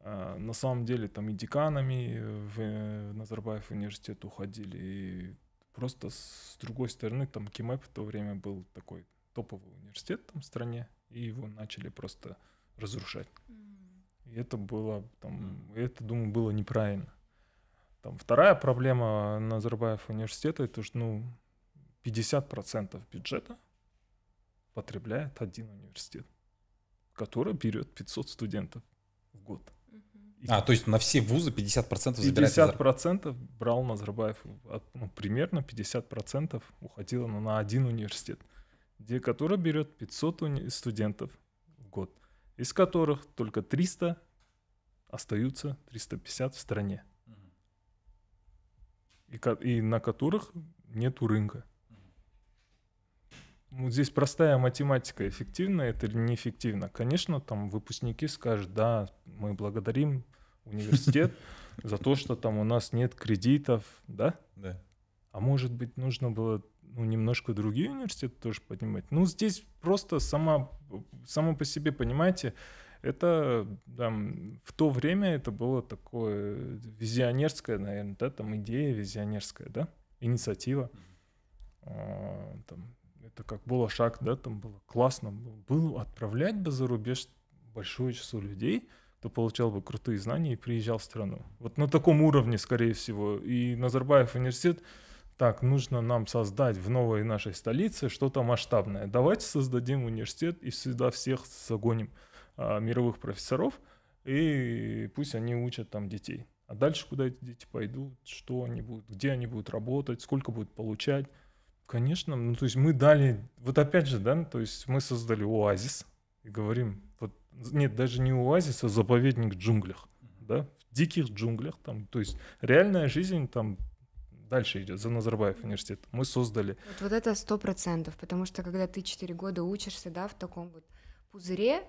Speaker 2: А, на самом деле там и деканами в, э, в Назарбаев университет уходили, и просто с другой стороны там Кимэп в то время был такой топовый университет там в стране, и его начали просто разрушать. И это было там, это, думаю, было неправильно. Там вторая проблема Назарбаев университета, это что, ну, 50% бюджета потребляет один университет, который берет 500 студентов в год.
Speaker 1: А, то есть на все вузы 50% забирает
Speaker 2: 50% брал Назарбаев, а, ну, примерно 50% уходило на один университет, где который берет 500 уни- студентов в год, из которых только 300 остаются, 350 в стране, и, и на которых нету рынка. Вот здесь простая математика. Эффективно это или неэффективно? Конечно, там выпускники скажут, да, мы благодарим университет за то, что там у нас нет кредитов, да? Да. А может быть, нужно было ну, немножко другие университеты тоже поднимать? Ну, здесь просто сама, само по себе, понимаете, это там, в то время это было такое визионерское, наверное, да, там идея визионерская, да, инициатива. Mm-hmm. А, там, это как было шаг, да, там было классно, было отправлять бы за рубеж большое число людей, то получал бы крутые знания и приезжал в страну. Вот на таком уровне, скорее всего. И Назарбаев университет, так, нужно нам создать в новой нашей столице что-то масштабное. Давайте создадим университет и сюда всех загоним а, мировых профессоров, и пусть они учат там детей. А дальше куда эти дети пойдут, что они будут, где они будут работать, сколько будут получать. Конечно, ну то есть мы дали, вот опять же, да, то есть мы создали оазис и говорим, вот нет, даже не оазис, а заповедник в джунглях, да, в диких джунглях там, то есть реальная жизнь там дальше идет за Назарбаев университет. Мы создали.
Speaker 3: Вот, вот это сто процентов, потому что когда ты четыре года учишься, да, в таком вот пузыре,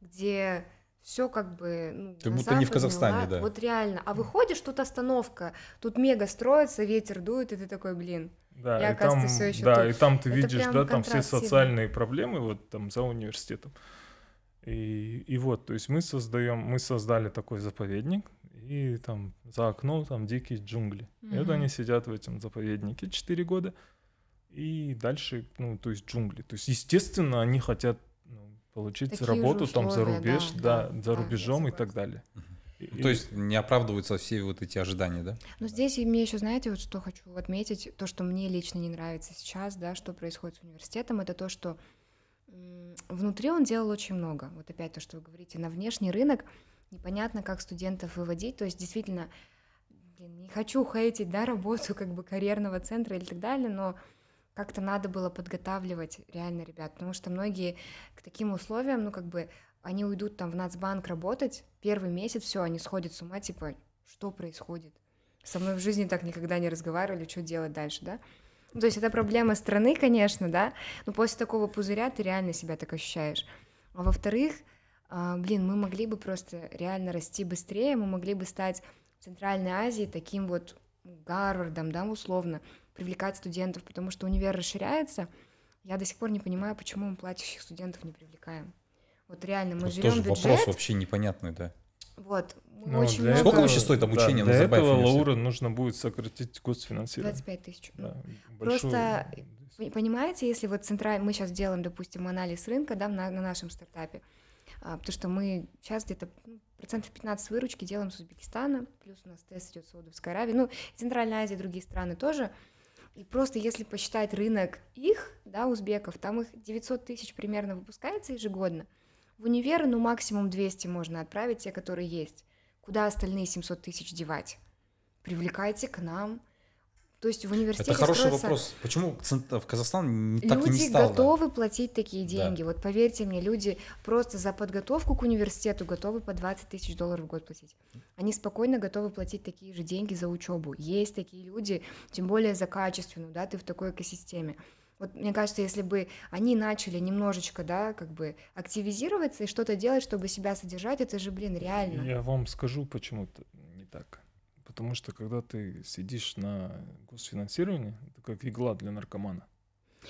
Speaker 3: где все как бы... Ну, как будто не в Казахстане, да. Вот реально. А выходишь, тут остановка, тут мега строится, ветер дует, и ты такой, блин. Да, я, и там, все еще да, тут. и там ты Это видишь, да, там все социальные
Speaker 2: проблемы вот там за университетом. И, и вот, то есть мы создаем, мы создали такой заповедник, и там за окном там дикие джунгли. Mm-hmm. И вот они сидят в этом заповеднике 4 года, и дальше, ну, то есть джунгли. То есть, естественно, они хотят получить Такие работу условия, там за рубеж, да, да, да за да, рубежом и так далее. Ну, то есть
Speaker 1: не оправдываются все вот эти ожидания,
Speaker 2: да? Но
Speaker 3: ну, здесь мне еще, знаете, вот что хочу отметить, то, что мне лично не нравится сейчас, да, что происходит с университетом, это то, что внутри он делал очень много. Вот опять то, что вы говорите, на внешний рынок непонятно, как студентов выводить. То есть действительно, блин, не хочу хейтить, да, работу как бы карьерного центра или так далее, но как-то надо было подготавливать реально ребят, потому что многие к таким условиям, ну, как бы, они уйдут там в Нацбанк работать, первый месяц, все, они сходят с ума, типа, что происходит? Со мной в жизни так никогда не разговаривали, что делать дальше, да? Ну, то есть это проблема страны, конечно, да, но после такого пузыря ты реально себя так ощущаешь. А во-вторых, а, блин, мы могли бы просто реально расти быстрее, мы могли бы стать в Центральной Азии таким вот Гарвардом, да, условно, привлекать студентов, потому что универ расширяется. Я до сих пор не понимаю, почему мы платящих студентов не привлекаем. Вот реально, мы Это живем тоже бюджет. вопрос
Speaker 1: вообще непонятный, да.
Speaker 3: Вот. Ну, очень много... Сколько вообще стоит обучение да, на Для этого Лаура
Speaker 2: нужно будет сократить госфинансирование. 25 тысяч. Да,
Speaker 3: ну, Просто, понимаете, если вот централь... мы сейчас делаем, допустим, анализ рынка да, на, на нашем стартапе, а, потому что мы сейчас где-то ну, процентов 15 выручки делаем с Узбекистана, плюс у нас тест идет с Саудовской Аравии, ну, Центральная Азия, другие страны тоже – и просто если посчитать рынок их, да, узбеков, там их 900 тысяч примерно выпускается ежегодно. В универы, ну, максимум 200 можно отправить, те, которые есть. Куда остальные 700 тысяч девать? Привлекайте к нам то есть в университете Это хороший строится... вопрос.
Speaker 1: Почему в Казахстан не, так люди и не стало? Люди
Speaker 3: готовы платить такие деньги. Да. Вот поверьте мне, люди просто за подготовку к университету готовы по 20 тысяч долларов в год платить. Они спокойно готовы платить такие же деньги за учебу. Есть такие люди, тем более за качественную, да, ты в такой экосистеме. Вот мне кажется, если бы они начали немножечко, да, как бы активизироваться и что-то делать, чтобы себя содержать, это же, блин, реально.
Speaker 2: Я вам скажу, почему это не так. Потому что когда ты сидишь на госфинансировании, это как игла для наркомана.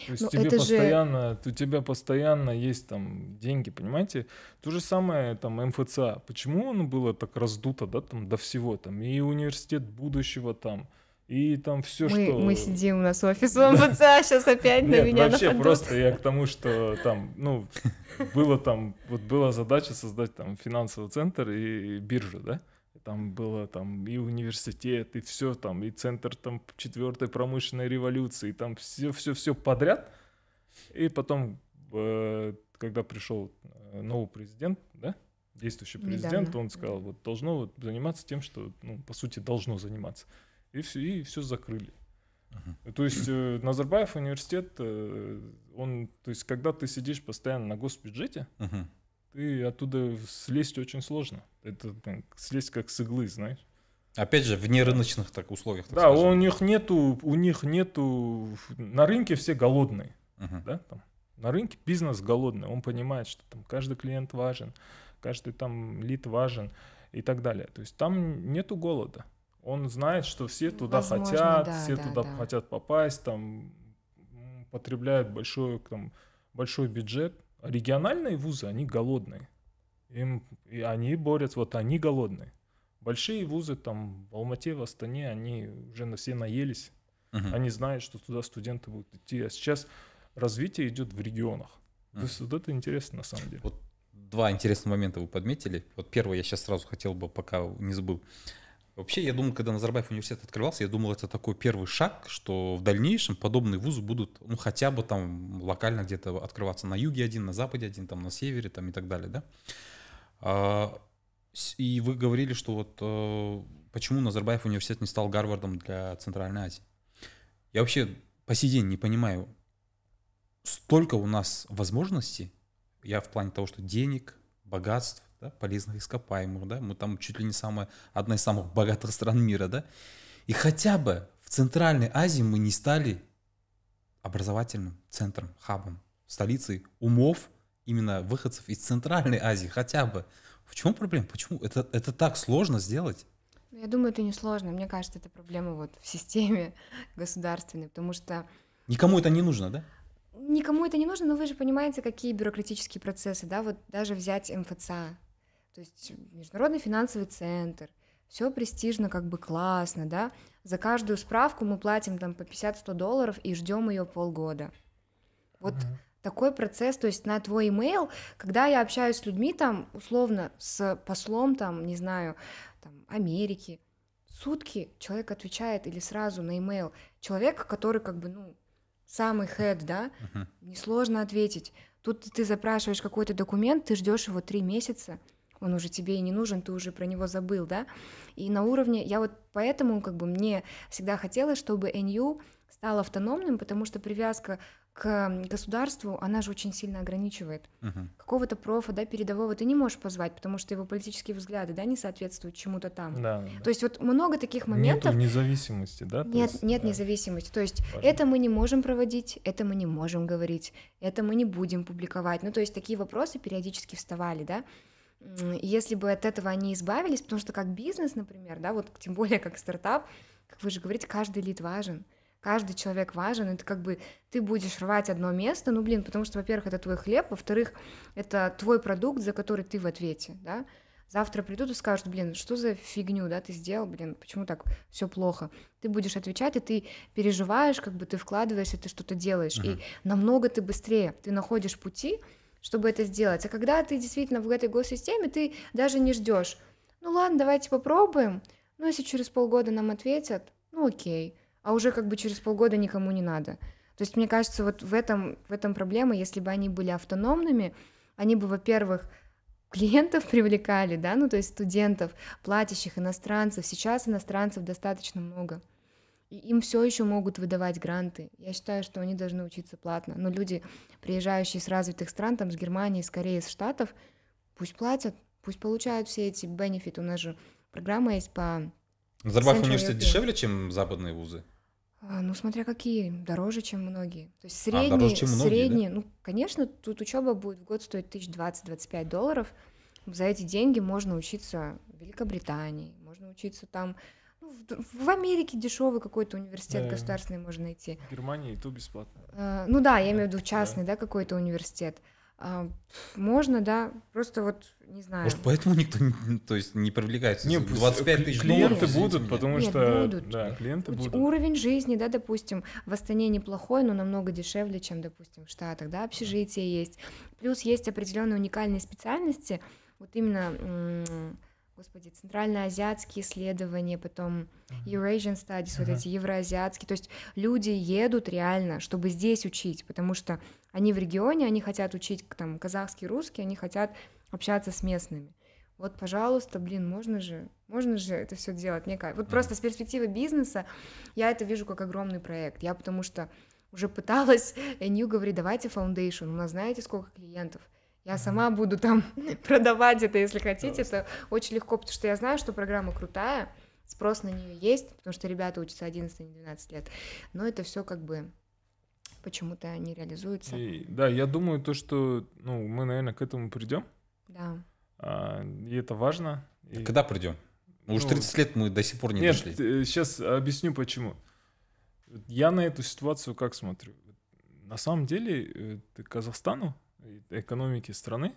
Speaker 2: То есть ну, тебе постоянно, же... у тебя постоянно есть там деньги, понимаете? То же самое там МФЦА. Почему оно было так раздуто, да, там до всего, там и университет будущего там, и там все, мы, что... Мы сидим, у нас офис в МФЦ, сейчас опять на меня вообще просто я к тому, что там, ну, было там, вот была задача создать там финансовый центр и биржу, да? Там было там и университет, и все там, и центр там четвертой промышленной революции, и там все-все-все подряд. И потом, э, когда пришел э, новый президент, да, действующий президент, Недавно. он сказал, вот должно вот заниматься тем, что, ну, по сути, должно заниматься. И все, и все закрыли. Uh-huh. То есть э, Назарбаев университет, э, он, то есть когда ты сидишь постоянно на госбюджете, uh-huh ты оттуда слезть очень сложно. Это ну, слезть как с иглы, знаешь.
Speaker 1: Опять же, в нерыночных так, условиях. Так да, скажем.
Speaker 2: у них нету, у них нету, на рынке все голодные, uh-huh. да, там. На рынке бизнес голодный, он понимает, что там каждый клиент важен, каждый там лид важен и так далее. То есть там нету голода. Он знает, что все ну, туда Возможно, хотят, да, все да, туда да. хотят попасть, там потребляют большой, там, большой бюджет, региональные вузы, они голодные. Им, и они борются, вот они голодные. Большие вузы там в Алмате, в Астане, они уже на все наелись. Uh-huh. Они знают, что туда студенты будут идти. А сейчас развитие идет в регионах. Uh-huh. То есть вот это интересно на самом деле. Вот
Speaker 1: два интересных момента вы подметили. Вот первый я сейчас сразу хотел бы, пока не забыл. Uh, Вообще, я думал, когда Назарбаев университет открывался, я думал, это такой первый шаг, что в дальнейшем подобные вузы будут, ну, хотя бы там локально где-то открываться. На юге один, на западе один, там на севере там и так далее, да? А, и вы говорили, что вот э, почему Назарбаев университет не стал Гарвардом для Центральной Азии. Я вообще по сей день не понимаю, столько у нас возможностей, я в плане того, что денег, богатств, да, полезных ископаемых, да, мы там чуть ли не самая, одна из самых богатых стран мира, да, и хотя бы в Центральной Азии мы не стали образовательным центром, хабом, столицей умов именно выходцев из Центральной Азии хотя бы. В чем проблема? Почему это, это так сложно сделать?
Speaker 3: Ну, я думаю, это не сложно. Мне кажется, это проблема вот в системе государственной, потому что...
Speaker 1: Никому это не нужно, да?
Speaker 3: Никому это не нужно, но вы же понимаете, какие бюрократические процессы, да, вот даже взять МФЦ, то есть Международный финансовый центр, все престижно, как бы классно, да. За каждую справку мы платим там по 50-100 долларов и ждем ее полгода. Вот uh такой процесс, то есть на твой email, когда я общаюсь с людьми там, условно, с послом там, не знаю, там, Америки, сутки человек отвечает или сразу на email человека, который как бы, ну, самый хед, да, uh несложно ответить. Тут ты запрашиваешь какой-то документ, ты ждешь его три месяца, он уже тебе и не нужен, ты уже про него забыл, да. И на уровне, я вот поэтому как бы мне всегда хотелось, чтобы NU стал автономным, потому что привязка к государству, она же очень сильно ограничивает. Uh-huh. Какого-то профа, да, передового ты не можешь позвать, потому что его политические взгляды, да, не соответствуют чему-то там. Да, да. То есть вот много таких моментов. Нет
Speaker 2: независимости, да? Нет, есть,
Speaker 3: нет да. независимости. То есть Важно. это мы не можем проводить, это мы не можем говорить, это мы не будем публиковать. Ну, то есть такие вопросы периодически вставали, да если бы от этого они избавились, потому что как бизнес, например, да, вот тем более как стартап, как вы же говорите, каждый лид важен, каждый человек важен, это как бы ты будешь рвать одно место, ну, блин, потому что, во-первых, это твой хлеб, во-вторых, это твой продукт, за который ты в ответе, да, Завтра придут и скажут, блин, что за фигню, да, ты сделал, блин, почему так все плохо? Ты будешь отвечать, и ты переживаешь, как бы ты вкладываешься, ты что-то делаешь, uh-huh. и намного ты быстрее, ты находишь пути, чтобы это сделать. А когда ты действительно в этой госсистеме, ты даже не ждешь. Ну ладно, давайте попробуем. Ну, если через полгода нам ответят, ну окей. А уже как бы через полгода никому не надо. То есть, мне кажется, вот в этом, в этом проблема, если бы они были автономными, они бы, во-первых, клиентов привлекали, да, ну то есть студентов, платящих иностранцев. Сейчас иностранцев достаточно много. И им все еще могут выдавать гранты. Я считаю, что они должны учиться платно. Но люди, приезжающие с развитых стран, там с Германии, Кореи, из Штатов, пусть платят, пусть получают все эти бенефиты. У нас же программа есть по... Назарбаев университет дешевле,
Speaker 1: чем западные вузы?
Speaker 3: А, ну, смотря какие, дороже, чем многие. То есть а, средний, а, дороже, чем многие, средний, да? ну, конечно, тут учеба будет в год стоить 1020-25 долларов. За эти деньги можно учиться в Великобритании, можно учиться там в Америке дешевый какой-то университет да. государственный можно найти.
Speaker 2: В Германии и то бесплатно.
Speaker 3: А, ну да, я имею в виду частный, да, да какой-то университет. А, можно, да, просто вот не знаю. Может, поэтому
Speaker 1: никто не, то есть, не привлекается? Нет, 25 тысяч Клиенты будут, потому Нет, что... Будут.
Speaker 3: Да, клиенты будут. Уровень жизни, да, допустим, в Астане неплохой, но намного дешевле, чем, допустим, в Штатах, да, общежитие есть. Плюс есть определенные уникальные специальности, вот именно господи, центральноазиатские исследования, потом Eurasian Studies, uh-huh. вот эти евроазиатские. То есть люди едут реально, чтобы здесь учить, потому что они в регионе, они хотят учить там казахский, русский, они хотят общаться с местными. Вот, пожалуйста, блин, можно же, можно же это все делать. Мне кажется, вот uh-huh. просто с перспективы бизнеса я это вижу как огромный проект. Я потому что уже пыталась, Нью говорит, давайте foundation, у нас знаете сколько клиентов? Я сама буду там продавать это, если хотите. Это очень легко, потому что я знаю, что программа крутая, спрос на нее есть, потому что ребята учатся 11-12 а лет. Но это все как бы почему-то не реализуется. И,
Speaker 2: да, я думаю, то, что ну, мы, наверное, к этому придем. Да. А, и это важно. А и... Когда
Speaker 1: придем? Ну, Уж 30 лет мы до сих пор не нет, дошли.
Speaker 2: Сейчас э, объясню почему. Я на эту ситуацию как смотрю? На самом деле, э, Казахстану Э, экономики страны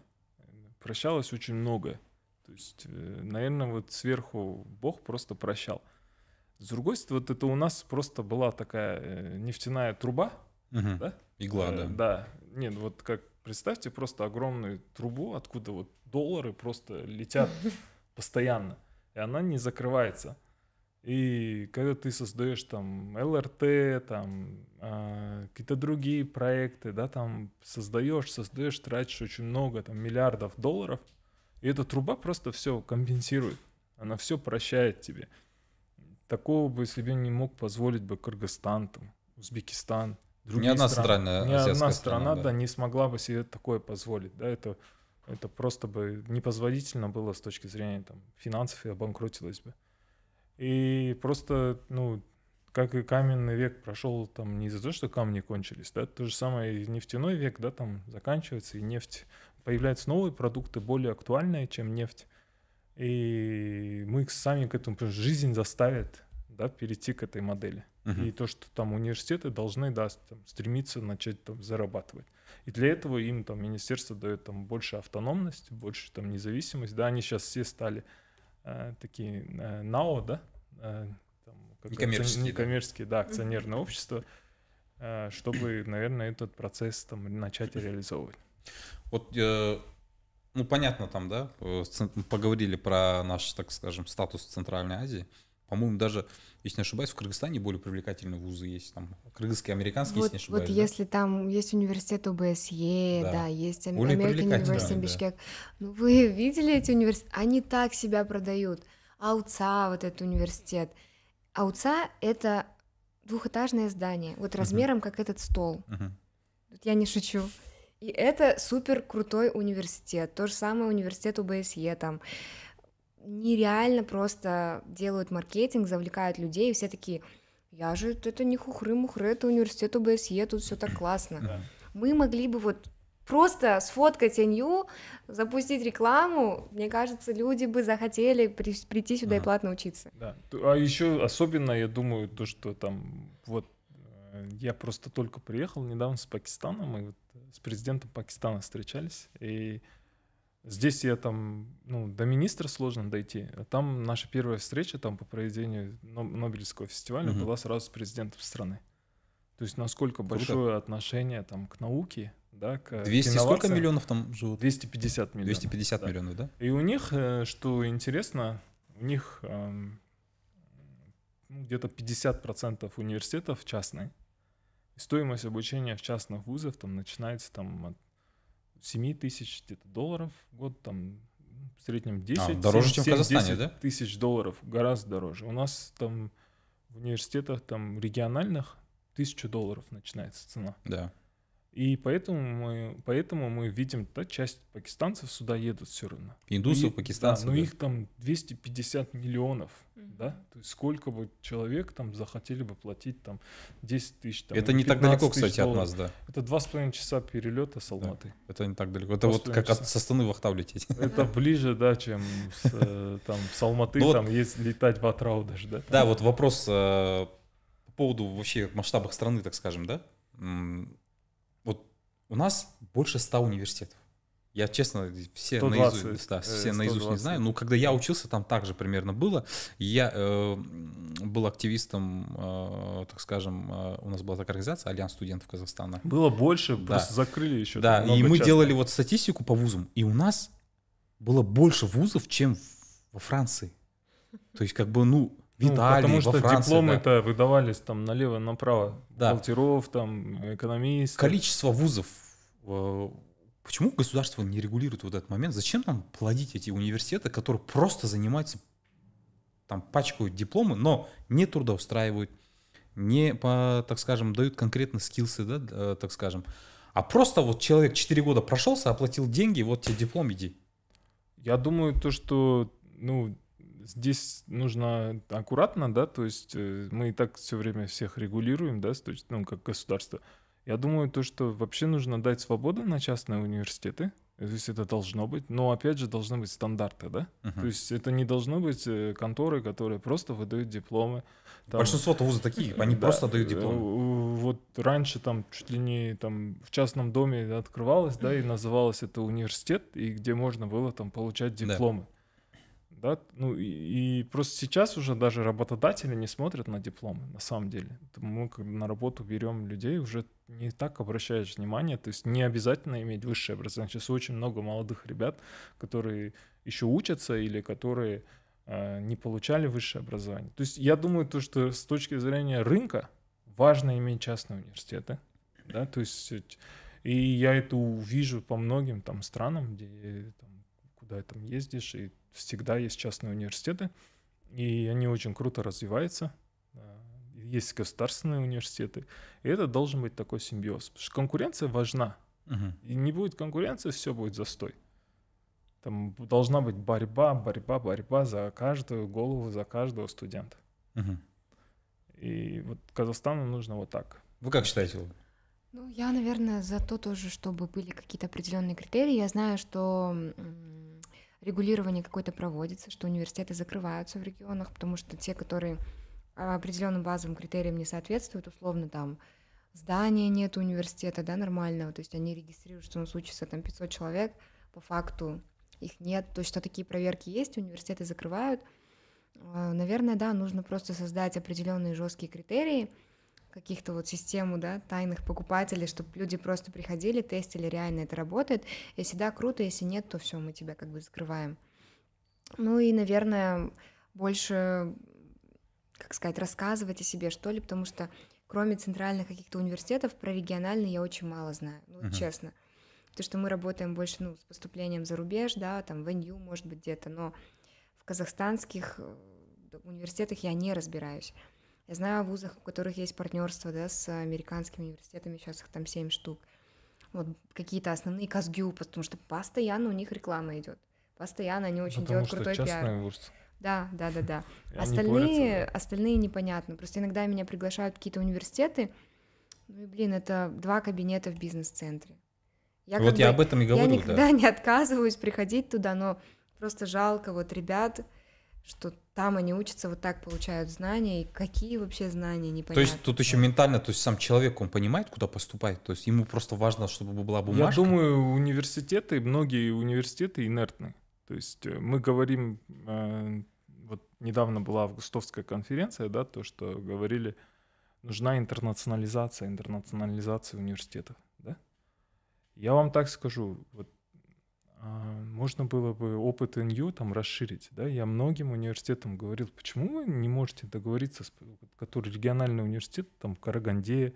Speaker 2: прощалось очень многое. То есть, э, наверное, вот сверху Бог просто прощал. С другой стороны, вот это у нас просто была такая э, нефтяная труба,
Speaker 1: угу. да? Игла, да.
Speaker 2: Да. Нет, ну вот как представьте просто огромную трубу, откуда вот доллары просто летят постоянно, и она не закрывается. И когда ты создаешь там ЛРТ, там э, какие-то другие проекты, да, там создаешь, создаешь, тратишь очень много, там миллиардов долларов, и эта труба просто все компенсирует, она все прощает тебе. Такого бы себе не мог позволить бы Кыргызстан, там, Узбекистан, другие страны. Ни одна страны, страна, ни одна страна, страна да. не смогла бы себе такое позволить, да, это это просто бы непозволительно было с точки зрения там, финансов и обанкротилась бы. И просто, ну, как и каменный век прошел там не из-за того, что камни кончились, да, то же самое и нефтяной век, да, там заканчивается, и нефть, появляются новые продукты, более актуальные, чем нефть, и мы сами к этому, потому что жизнь заставит, да, перейти к этой модели. Uh-huh. И то, что там университеты должны, да, там, стремиться начать там зарабатывать. И для этого им там министерство дает там больше автономности, больше там независимость, да, они сейчас все стали Э, такие э, НАО, да? Э, там, некоммерческие. Некоммерческие, да, акционерное общество, чтобы, наверное, этот процесс там начать реализовывать.
Speaker 1: Вот, ну, понятно там, да, поговорили про наш, так скажем, статус в Центральной Азии. По-моему, даже, если не ошибаюсь, в Кыргызстане более привлекательные вузы есть. Там кыргызские, американские, вот, если не ошибаюсь. Вот да? если
Speaker 3: там есть университет ОБСЕ, да, да есть более университет Бишкек. Ну, вы видели эти университеты? Они так себя продают. Ауца, вот этот университет. Ауца — это двухэтажное здание, вот размером uh-huh. как этот стол. Uh-huh. Я не шучу. И это супер крутой университет. То же самое университет УБСЕ там нереально просто делают маркетинг, завлекают людей, и все такие, я же, это не хухры-мухры, это университет УБСЕ, тут все так классно. Да. Мы могли бы вот просто сфоткать НЮ, запустить рекламу, мне кажется, люди бы захотели при, прийти сюда ага. и платно учиться. Да.
Speaker 2: А еще особенно, я думаю, то, что там вот э, я просто только приехал недавно с Пакистана, мы вот с президентом Пакистана встречались, и Здесь я там, ну, до министра сложно дойти. там наша первая встреча там по проведению Нобелевского фестиваля угу. была сразу с президентом страны. То есть насколько Круто. большое отношение там к науке, да, к 200 сколько миллионов там живут? 250 миллионов. 250 да. миллионов, да? И у них, э, что интересно, у них ну, где-то 50% университетов частные. И стоимость обучения в частных вузах там начинается там от 7 тысяч где-то долларов в год, там в среднем 10. А, дороже, 7, чем в Казахстане, да? тысяч долларов, гораздо дороже. У нас там в университетах там региональных тысячу долларов начинается цена. Да. И поэтому мы, поэтому мы видим, да, часть пакистанцев сюда едут все равно. Индусов, и, пакистанцев. Да, но ну, да. их там 250 миллионов, mm-hmm. да? То есть сколько бы человек там захотели бы платить там 10 тысяч, там, Это не так далеко, кстати, долларов. от нас, да. Это два с половиной часа перелета с Алматы. Да, это не так далеко. Это вот как часа. от, со Астаны в Ахтау лететь. Это ближе, да, чем с, э, там с Алматы, там вот, летать в Атрау даже, да? Да, вот
Speaker 1: вопрос э, по поводу вообще масштабах страны, так скажем, да? У нас больше 100 университетов. Я, честно, все 120, наизусть, да, э, все наизусть не знаю. Но ну, когда я учился, там также примерно было. Я э, был активистом, э, так скажем, э, у нас была такая организация Альянс студентов Казахстана. Было больше, да. просто закрыли еще. Да, и мы часто. делали вот статистику по вузам, и у нас было больше вузов, чем во Франции. То есть как бы, ну, в ну, потому что Франции, дипломы-то
Speaker 2: да. выдавались там налево-направо. Да. Бухгалтеров, там, экономистов. Количество вузов. Э, почему
Speaker 1: государство не регулирует вот этот момент? Зачем нам плодить эти университеты, которые просто занимаются, там, пачкают дипломы, но не трудоустраивают, не, по, так скажем, дают конкретно скилсы, да, э, так скажем. А просто вот человек 4 года прошелся,
Speaker 2: оплатил деньги, вот тебе диплом, иди. Я думаю, то, что, ну, здесь нужно аккуратно, да, то есть э, мы и так все время всех регулируем, да, с точки, ну, как государство. Я думаю, то, что вообще нужно дать свободу на частные университеты, то есть это должно быть, но опять же должны быть стандарты, да? Uh-huh. То есть это не должно быть э, конторы, которые просто выдают дипломы. Там... большинство вузов такие, они просто дают э, дипломы. Вот раньше там чуть ли не там в частном доме открывалось, да, и называлось это университет, и где можно было там получать дипломы да, ну и, и просто сейчас уже даже работодатели не смотрят на дипломы, на самом деле. Мы как на работу берем людей, уже не так обращаешь внимание, то есть не обязательно иметь высшее образование. Сейчас очень много молодых ребят, которые еще учатся или которые э, не получали высшее образование. То есть я думаю, то, что с точки зрения рынка важно иметь частные университеты, да, то есть и я это увижу по многим там странам, где там, куда там ездишь, и всегда есть частные университеты, и они очень круто развиваются, а, есть государственные университеты, и это должен быть такой симбиоз, потому что конкуренция важна, угу. и не будет конкуренции, все будет застой. Там должна быть борьба, борьба, борьба за каждую голову, за каждого студента. Угу. И вот Казахстану нужно вот так. Вы как считаете,
Speaker 3: Ну, я, наверное, за то тоже, чтобы были какие-то определенные критерии. Я знаю, что регулирование какое-то проводится, что университеты закрываются в регионах, потому что те, которые а, определенным базовым критериям не соответствуют, условно там здания нет университета, да, нормального, то есть они регистрируют, что у нас учится там 500 человек, по факту их нет, то есть что такие проверки есть, университеты закрывают. А, наверное, да, нужно просто создать определенные жесткие критерии – каких-то вот систему, да, тайных покупателей, чтобы люди просто приходили, тестили, реально это работает. Если да, круто, если нет, то все, мы тебя как бы закрываем. Ну и, наверное, больше, как сказать, рассказывать о себе, что ли, потому что кроме центральных каких-то университетов, про региональные я очень мало знаю, ну, uh-huh. честно. То, что мы работаем больше, ну, с поступлением за рубеж, да, там, в НЮ, может быть, где-то, но в казахстанских э, университетах я не разбираюсь. Я знаю о вузах, у которых есть партнерство да, с американскими университетами, сейчас их там семь штук. Вот какие-то основные КазГЮ, потому что постоянно у них реклама идет. Постоянно они очень потому делают что крутой пиар. Вуз. Да, да, да, да. Остальные, остальные непонятно. Просто иногда меня приглашают какие-то университеты. Ну и, блин, это два кабинета в бизнес-центре. Я вот я бы, об этом и говорю. Я никогда да. не отказываюсь приходить туда, но просто жалко вот ребят, что там они учатся, вот так получают знания, и какие вообще знания, непонятно. То есть
Speaker 1: тут еще ментально, то есть сам человек, он понимает, куда поступать, то есть ему просто важно, чтобы была бумажка? Я
Speaker 2: думаю, университеты, многие университеты инертны. То есть э, мы говорим, э, вот недавно была августовская конференция, да, то, что говорили, нужна интернационализация, интернационализация университетов, да? Я вам так скажу, вот а, можно было бы опыт НЮ там расширить. Да? Я многим университетам говорил, почему вы не можете договориться, с, который региональный университет там в Караганде,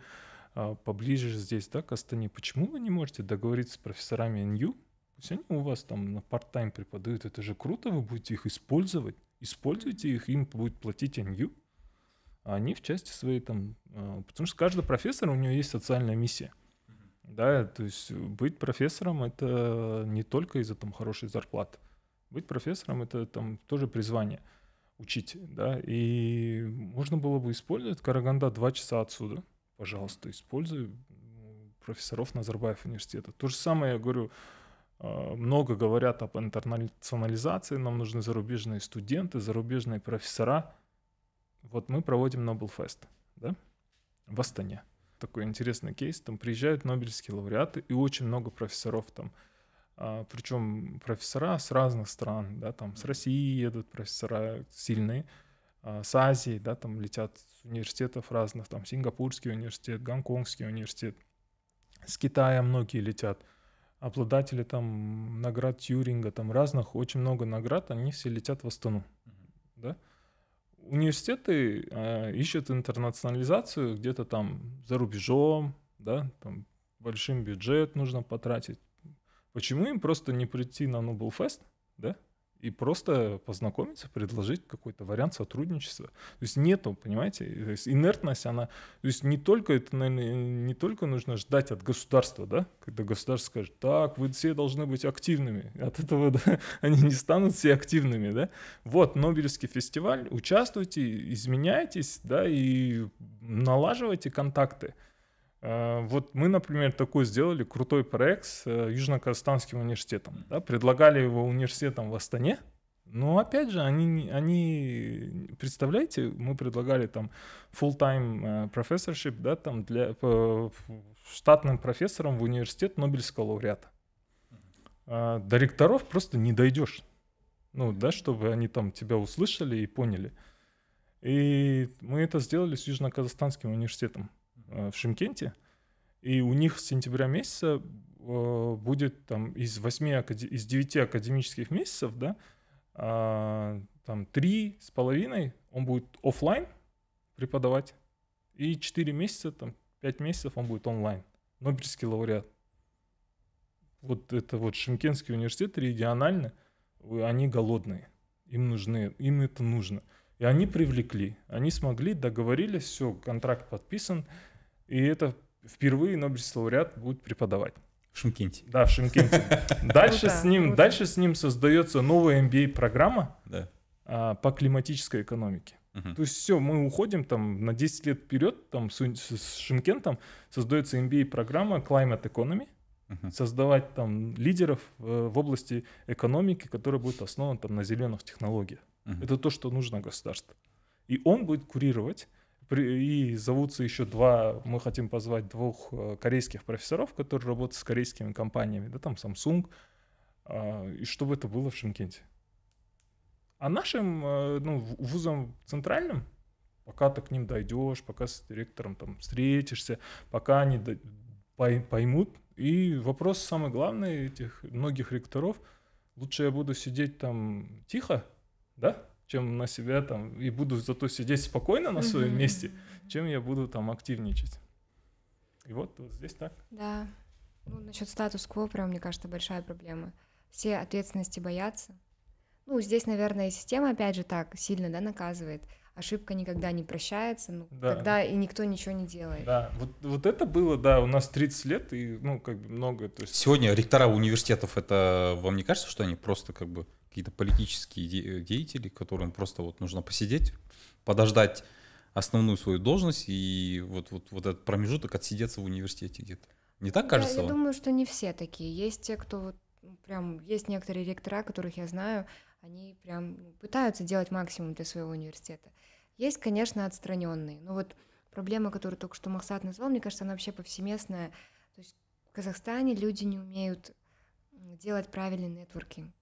Speaker 2: а, поближе здесь, да, к Астане, почему вы не можете договориться с профессорами НЮ? Пусть они у вас там на парт-тайм преподают, это же круто, вы будете их использовать. Используйте их, им будет платить НЮ. А они в части своей там... А, потому что каждый профессор, у него есть социальная миссия. Да, то есть э, быть профессором это не только из-за там хорошей зарплаты. Быть профессором это там тоже призвание учить, да, и можно было бы использовать Караганда два часа отсюда, пожалуйста, используй профессоров Назарбаев университета. То же самое я говорю, а, много говорят об интернационализации, нам нужны зарубежные студенты, зарубежные профессора. Вот мы проводим Нобелфест, да, в Астане такой интересный кейс. Там приезжают нобелевские лауреаты и очень много профессоров там. А, причем профессора с разных стран, да, там с России едут профессора сильные, а, с Азии, да, там летят с университетов разных, там Сингапурский университет, Гонконгский университет, с Китая многие летят обладатели там наград Тьюринга, там разных, очень много наград, они все летят в Астану, mm-hmm. да? университеты э, ищут интернационализацию где-то там за рубежом, да, там большим бюджет нужно потратить. Почему им просто не прийти на Nobel Fest, да, и просто познакомиться, предложить какой-то вариант сотрудничества. То есть нету, понимаете, э, то есть инертность, она, то есть не только это, наверное, не только нужно ждать от государства, да, когда государство скажет, так, вы все должны быть активными, от этого да, они не станут все активными, да. Вот, Нобелевский фестиваль, участвуйте, изменяйтесь, да, и налаживайте контакты. Э, вот мы, например, такой сделали крутой проект с э, Южно-Казахстанским университетом. Да, предлагали его университетам в Астане, но опять же, они, они представляете, мы предлагали там full-time э, professorship, да, там для штатным профессорам в университет Нобелевского лауреата. А до ректоров просто не дойдешь. Ну, да, чтобы они там тебя услышали и поняли. И мы это сделали с Южно-Казахстанским университетом. Э, в Шимкенте, и у них с сентября месяца э, будет там из 8, из 9 академических месяцев, да, а, там три с половиной он будет офлайн преподавать, и 4 месяца, там 5 месяцев он будет онлайн. Нобелевский лауреат. Вот это вот Шимкенский университет регионально, они голодные, им нужны, им это нужно. И они привлекли, они смогли, договорились, все, контракт подписан, и это впервые Нобелевский лауреат будет преподавать. В Шымкенте. Да, в Шымкенте. Дальше с ним, дальше с ним создается новая MBA-программа а а, по климатической экономике. То есть все, мы уходим там на 10 лет вперед, там с, с Шимкентом создается MBA-программа а Climate Economy, uh создавать там лидеров в, э, в области экономики, которая будет основана там на зеленых технологиях. uh Это то, что нужно государству. И он будет курировать и зовутся еще два, мы хотим позвать двух э, корейских профессоров, которые работают с корейскими компаниями, да, там Samsung, а, и чтобы это было в Шимкенте. А нашим, э, ну, вузам центральным, пока ты к ним дойдешь, пока с директором там встретишься, пока они поймут. И вопрос самый главный этих многих ректоров, лучше я буду сидеть там тихо, да, чем на себя там, и буду зато сидеть спокойно на своем mm-hmm. месте, чем я буду там активничать. И вот, вот здесь так.
Speaker 3: Да. Ну, насчет статус-кво, прям, мне кажется, большая проблема. Все ответственности боятся. Ну, здесь, наверное, и система, опять же, так сильно, да, наказывает. Ошибка никогда не прощается, ну, да. тогда и никто ничего не делает. Да,
Speaker 2: вот, вот это было, да, у нас 30 лет, и, ну, как бы много. То есть...
Speaker 1: Сегодня ректора университетов, это вам не кажется, что они просто как бы какие-то политические де- э, деятели, которым просто вот нужно посидеть, подождать основную свою должность и вот, вот, вот этот промежуток отсидеться в университете где-то. Не так кажется? Я, я вам?
Speaker 3: думаю, что не все такие. Есть те, кто вот прям есть некоторые ректора, которых я знаю, они прям ну, пытаются делать максимум для своего университета. Есть, конечно, отстраненные. Но вот проблема, которую только что Максат назвал, мне кажется, она вообще повсеместная. То есть в Казахстане люди не умеют делать правильный нетворкинг.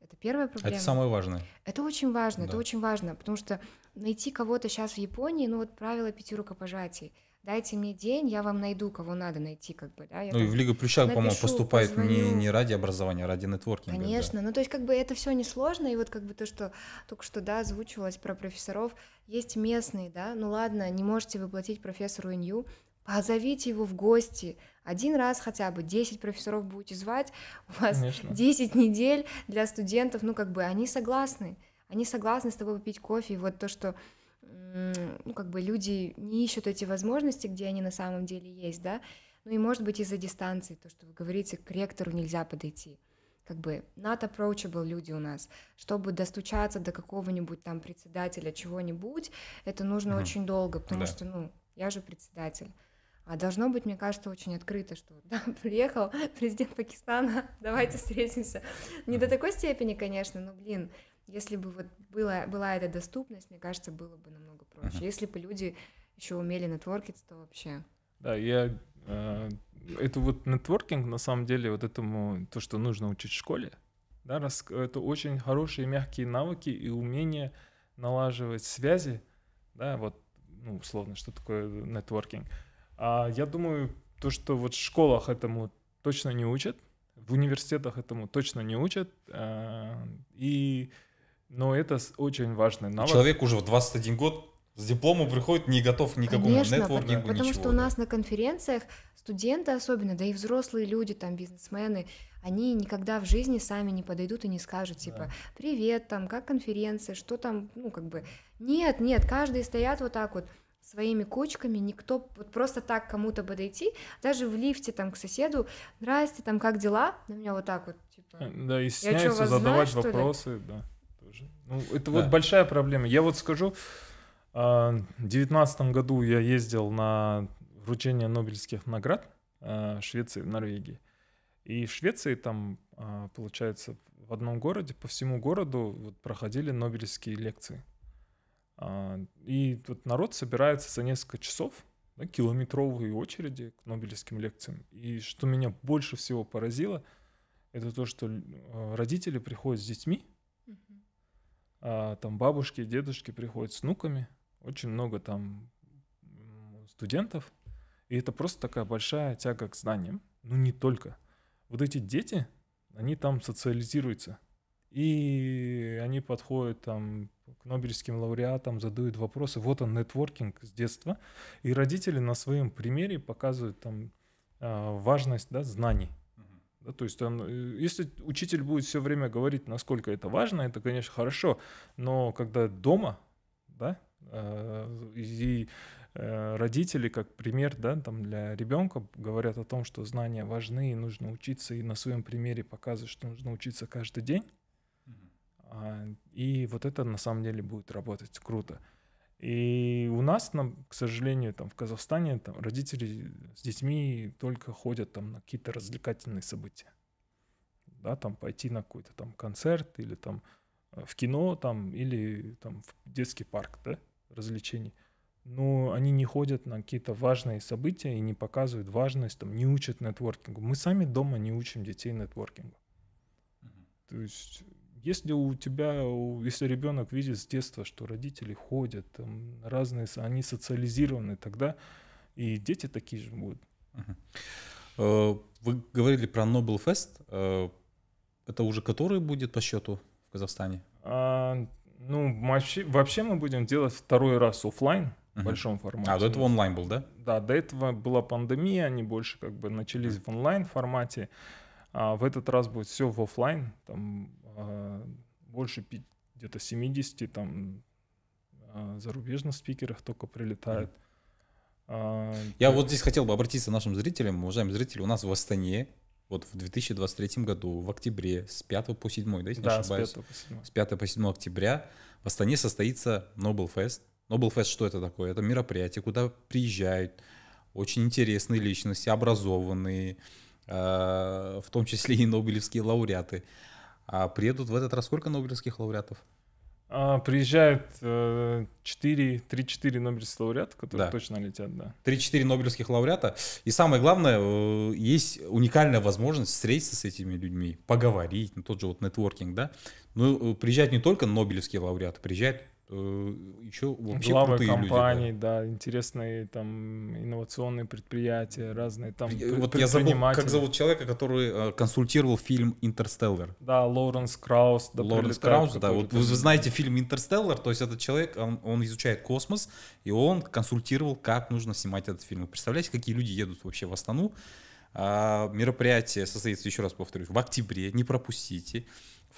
Speaker 3: Это первая проблема. Это самое важное. Это очень важно, да. это очень важно, потому что найти кого-то сейчас в Японии, ну вот правило пяти рукопожатий. Дайте мне день, я вам найду, кого надо найти, как бы, да. Я ну и в Лигу Плюща, по-моему, поступает не, не
Speaker 1: ради образования, а ради нетворкинга. Конечно,
Speaker 3: да. ну то есть как бы это все несложно, и вот как бы то, что только что, да, озвучивалось про профессоров, есть местные, да, ну ладно, не можете выплатить профессору Инью, Позовите его в гости. Один раз хотя бы 10 профессоров будете звать. У вас Конечно. 10 недель для студентов. Ну, как бы они согласны. Они согласны с тобой попить кофе. И вот то, что ну, как бы люди не ищут эти возможности, где они на самом деле есть, да. Ну и может быть из-за дистанции, то, что вы говорите, к ректору нельзя подойти. Как бы not approachable люди у нас. Чтобы достучаться до какого-нибудь там председателя чего-нибудь, это нужно mm-hmm. очень долго, потому да. что, ну, я же председатель. А должно быть, мне кажется, очень открыто, что да, приехал президент Пакистана, давайте встретимся. Не до такой степени, конечно, но, блин, если бы вот была, была эта доступность, мне кажется, было бы намного проще. Если бы люди еще умели нетворкиться, то вообще.
Speaker 2: Да, я... Э, это вот нетворкинг, на самом деле, вот этому, то, что нужно учить в школе, да, рас, это очень хорошие мягкие навыки и умение налаживать связи, да, вот, ну, условно, что такое нетворкинг. Networking а, я думаю, то, что вот в школах этому точно не учат, в университетах этому точно не учат. А, и, но это очень важный навык. Человек
Speaker 1: уже в 21 год с дипломом приходит не готов ни к какому Конечно, нетворкингу, потому ничего, что у
Speaker 3: нас на конференциях студенты особенно, да и взрослые люди, там бизнесмены, они никогда в жизни сами не подойдут и не скажут, типа, да. привет, там, как конференция, что там, ну, как бы, нет, нет, каждый стоят вот так вот, своими кучками, никто вот просто так кому-то подойти, даже в лифте там к соседу, здрасте, там как дела, на меня вот так вот,
Speaker 2: типа, э, да, и стесняются задавать знаю, вопросы, да, тоже. Ну, это да. вот большая проблема. Я вот скажу, а, в 2019 году я ездил на вручение Нобелевских наград э, в Швеции, в Норвегии. И в Швеции там, а, получается, в одном городе, по всему городу вот, проходили Нобелевские лекции. А, и вот народ собирается за несколько часов, да, километровые очереди к нобелевским лекциям. И что меня больше всего поразило, это то, что а, родители приходят с детьми, угу. а там бабушки и дедушки приходят с внуками, очень много там студентов. И это просто такая большая тяга к знаниям. Ну не только. Вот эти дети, они там социализируются. И они подходят там к нобелевским лауреатам, задают вопросы. Вот он, нетворкинг с детства. И родители на своем примере показывают там а, важность да, знаний. Да, то есть он, э, если учитель будет все время говорить, насколько это важно, это, конечно, хорошо, но когда дома, да, а, и э, родители как пример, да, там для ребенка говорят о том, что знания важны и нужно учиться, и на своем примере показывают, что нужно учиться каждый день, а, и вот это на самом деле будет работать круто. И у нас, нам, к сожалению, там в Казахстане там, родители с детьми только ходят там на какие-то развлекательные события. Да, там пойти на какой-то там концерт или там э, в кино там или там в детский парк, да, развлечений. Но они не ходят на какие-то важные события и не показывают важность, там не учат нетворкингу. Мы сами дома не учим детей нетворкингу. Mm-hmm. То есть если у тебя, если ребенок видит с детства, что родители ходят, там, разные, они социализированы, тогда и дети такие же будут.
Speaker 1: Э, вы говорили про Nobel Fest. Э, это уже который будет по счету в Казахстане?
Speaker 2: А, ну, вообще, вообще мы будем делать второй раз офлайн в большом формате. А, до этого онлайн был, да? Да, до этого была пандемия, они больше как бы начались в онлайн формате. А в этот раз будет все в офлайн. Там а, больше где-то 70 там а, зарубежных спикеров только прилетает. А, Я вот здесь хотел
Speaker 1: бы обратиться к нашим зрителям, уважаемые зрители, у нас в Астане вот в 2023 году, в октябре, с 5 по 7, да, если да, не ошибаюсь? С 5 по 7. С 5 по 7 октября в Астане состоится Нобелфест. Нобелфест что это такое? Это мероприятие, куда приезжают очень интересные личности, образованные, в том числе и нобелевские лауреаты. А приедут в этот раз сколько нобелевских лауреатов?
Speaker 2: А, приезжают э, 4, 3-4 нобелевских лауреата, которые да. точно летят, да. 3-4
Speaker 1: нобелевских лауреата. И самое главное, э, есть уникальная возможность встретиться с этими людьми, поговорить, ну, тот же вот нетворкинг, да. Ну, э, приезжают не только нобелевские лауреаты, приезжают Э, еще вот, вообще главы компаний,
Speaker 2: люди, да. да, интересные там инновационные предприятия, разные там Вот я забыл, как зовут
Speaker 1: человека, который э, консультировал фильм «Интерстеллар».
Speaker 2: Да, Лоуренс Краус. Да, Лоуренс Краус, да.
Speaker 1: Вот вы знаете фильм «Интерстеллар», то есть этот человек, он, он изучает космос, и он консультировал, как нужно снимать этот фильм. представляете, какие люди едут вообще в Астану? А, мероприятие состоится, еще раз повторюсь, в октябре, не пропустите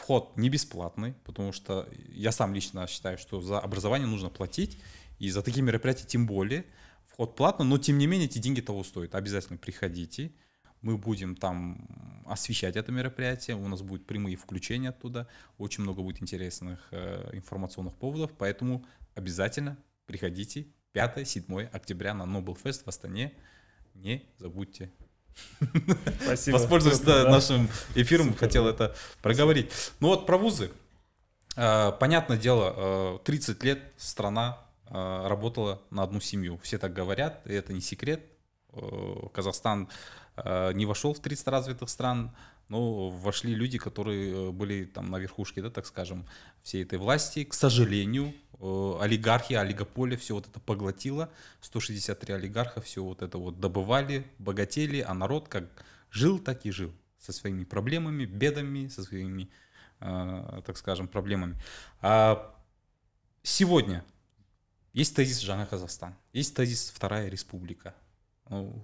Speaker 1: вход не бесплатный, потому что я сам лично считаю, что за образование нужно платить, и за такие мероприятия тем более. Вход платный, но тем не менее эти деньги того стоят. Обязательно приходите, мы будем там освещать это мероприятие, у нас будут прямые включения оттуда, очень много будет интересных э, информационных поводов, поэтому обязательно приходите 5-7 октября на Nobel Fest в Астане, не забудьте. Спасибо. Воспользуюсь да, нашим эфиром, Супер. хотел это проговорить. Ну вот про вузы. А, понятное дело, 30 а, лет страна а, работала на одну семью. Все так говорят, и это не секрет. Казахстан не вошел в 30 развитых стран, но ну, вошли люди, которые э, были там на верхушке, да, так скажем, всей этой власти. К сожалению, э, олигархия, олигополия, все вот это поглотило. 163 олигарха все вот это вот добывали, богатели, а народ как жил, так и жил. Со своими проблемами, бедами, со своими, э, так скажем, проблемами. А сегодня есть тезис Жанна Казахстан, есть тезис Вторая Республика. Ну,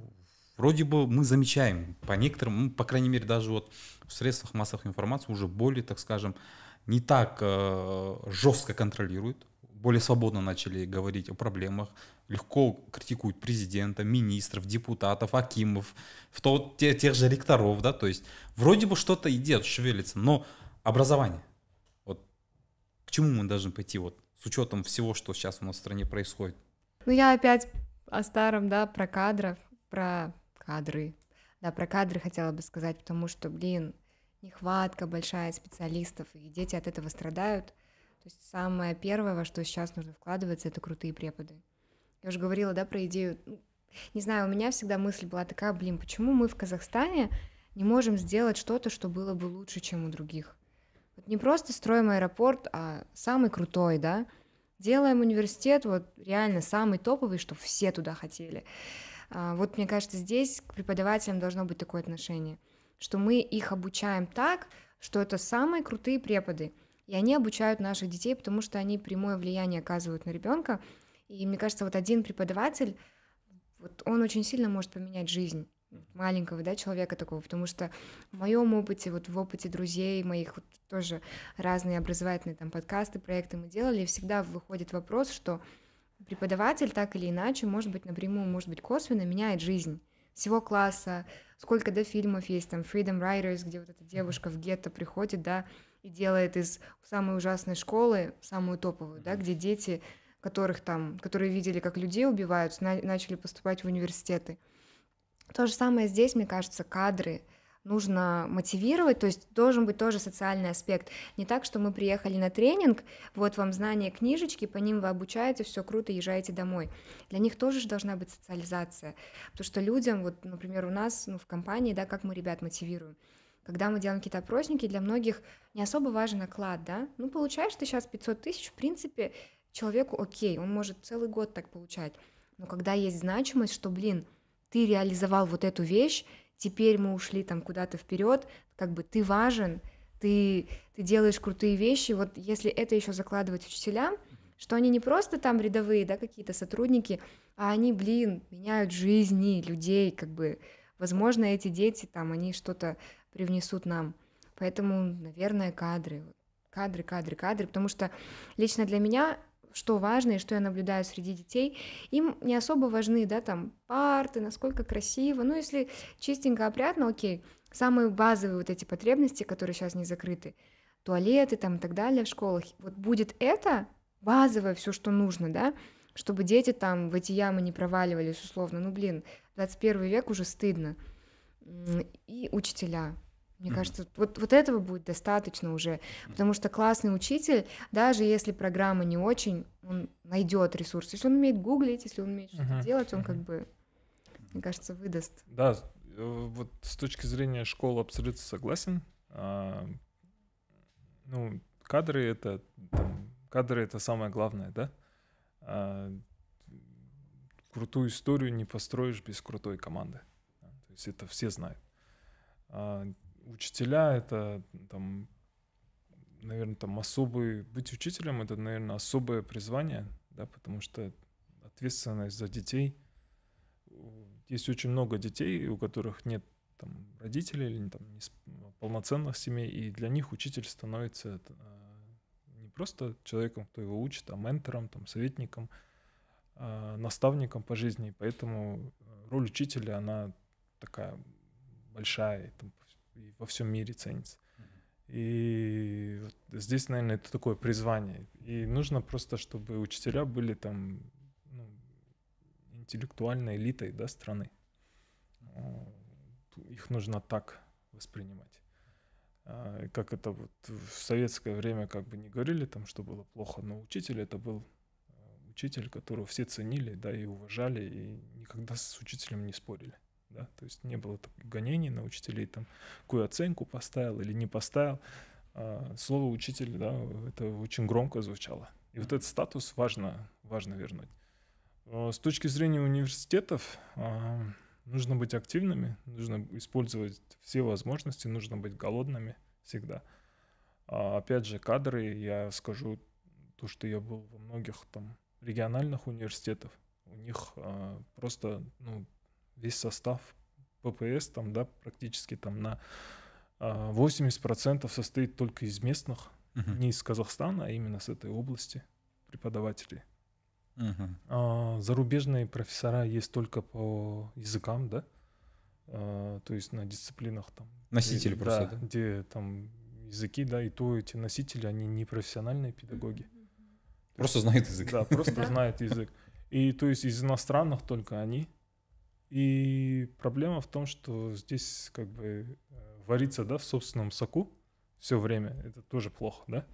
Speaker 1: вроде бы мы замечаем по некоторым, по крайней мере, даже вот в средствах массовой информации уже более, так скажем, не так э, жестко контролируют, более свободно начали говорить о проблемах, легко критикуют президента, министров, депутатов, акимов, в то, те, тех же ректоров, да, то есть вроде бы что-то идет, шевелится, но образование, вот к чему мы должны пойти, вот с учетом всего, что сейчас у нас в стране происходит?
Speaker 3: Ну я опять о старом, да, про кадров, про кадры. Да, про кадры хотела бы сказать, потому что, блин, нехватка большая специалистов, и дети от этого страдают. То есть самое первое, во что сейчас нужно вкладываться, это крутые преподы. Я уже говорила, да, про идею. Ну, не знаю, у меня всегда мысль была такая, блин, почему мы в Казахстане не можем сделать что-то, что было бы лучше, чем у других? Вот не просто строим аэропорт, а самый крутой, да? Делаем университет, вот реально самый топовый, чтобы все туда хотели. А, вот мне кажется, здесь к преподавателям должно быть такое отношение, что мы их обучаем так, что это самые крутые преподы, и они обучают наших детей, потому что они прямое влияние оказывают на ребенка. И мне кажется, вот один преподаватель, вот он очень сильно может поменять жизнь маленького да, человека такого, потому что в моем опыте, вот в опыте друзей моих, вот тоже разные образовательные там подкасты, проекты мы делали, и всегда выходит вопрос, что преподаватель так или иначе, может быть, напрямую, может быть, косвенно меняет жизнь всего класса, сколько, до фильмов есть, там, Freedom Writers, где вот эта девушка в гетто приходит, да, и делает из самой ужасной школы самую топовую, да, где дети, которых там, которые видели, как людей убивают, на- начали поступать в университеты. То же самое здесь, мне кажется, кадры — нужно мотивировать, то есть должен быть тоже социальный аспект. Не так, что мы приехали на тренинг, вот вам знания книжечки, по ним вы обучаете, все круто, езжайте домой. Для них тоже же должна быть социализация, потому что людям, вот, например, у нас ну, в компании, да, как мы ребят мотивируем, когда мы делаем какие-то опросники, для многих не особо важен оклад, да, ну, получаешь ты сейчас 500 тысяч, в принципе, человеку окей, он может целый год так получать, но когда есть значимость, что, блин, ты реализовал вот эту вещь, теперь мы ушли там куда-то вперед, как бы ты важен, ты, ты делаешь крутые вещи. Вот если это еще закладывать учителям, что они не просто там рядовые, да, какие-то сотрудники, а они, блин, меняют жизни людей, как бы, возможно, эти дети там, они что-то привнесут нам. Поэтому, наверное, кадры, кадры, кадры, кадры, потому что лично для меня что важно и что я наблюдаю среди детей, им не особо важны, да, там, парты, насколько красиво, ну, если чистенько, опрятно, окей, самые базовые вот эти потребности, которые сейчас не закрыты, туалеты там и так далее в школах, вот будет это базовое все, что нужно, да, чтобы дети там в эти ямы не проваливались условно, ну, блин, 21 век уже стыдно, и учителя, мне кажется, вот, вот этого будет достаточно уже, потому что классный учитель, даже если программа не очень, он найдет ресурсы. Если он умеет гуглить, если он умеет что-то делать, он как бы, мне кажется, выдаст.
Speaker 2: Да, э, вот с точки зрения школы абсолютно согласен. А, ну, кадры это там, кадры это самое главное, да? А, крутую историю не построишь без крутой команды. То есть это все знают. А, учителя это там, наверное, там особый быть учителем это, наверное, особое призвание, да, потому что ответственность за детей. Есть очень много детей, у которых нет там, родителей или там, полноценных семей, и для них учитель становится э, не просто человеком, кто его учит, а ментором, там, советником, а, наставником по жизни. Поэтому э, роль учителя, она такая большая, там, и во всем мире ценится. И вот здесь, наверное, это такое призвание. И нужно просто, чтобы учителя были там ну, интеллектуальной элитой да, страны. Их нужно так воспринимать. А, как это вот в советское время как бы не говорили там, что было плохо, но учитель это был э, учитель, которого все ценили, да, и уважали, и никогда с учителем не спорили. Да? То есть не было гонений на учителей, там, какую оценку поставил или не поставил. А, слово «учитель» да, это очень громко звучало. И вот этот статус важно, важно вернуть. А, с точки зрения университетов, а, нужно быть активными, нужно использовать все возможности, нужно быть голодными всегда. опять же, кадры, я скажу то, что я был во многих там региональных университетов, у них просто ну, весь состав ППС там, да, практически там на 80% а, состоит только из местных, угу. не из Казахстана, а именно с этой области преподавателей. Угу. А, зарубежные профессора есть только по языкам, да, а, то есть на дисциплинах там. Носители где, просто, да, да? Где там языки, да, и то эти носители, они не профессиональные педагоги. Просто знают язык. Да, просто знают язык. И то есть из иностранных только они и проблема в том, что здесь как бы э, варится, да, в собственном соку все время, это тоже плохо, да?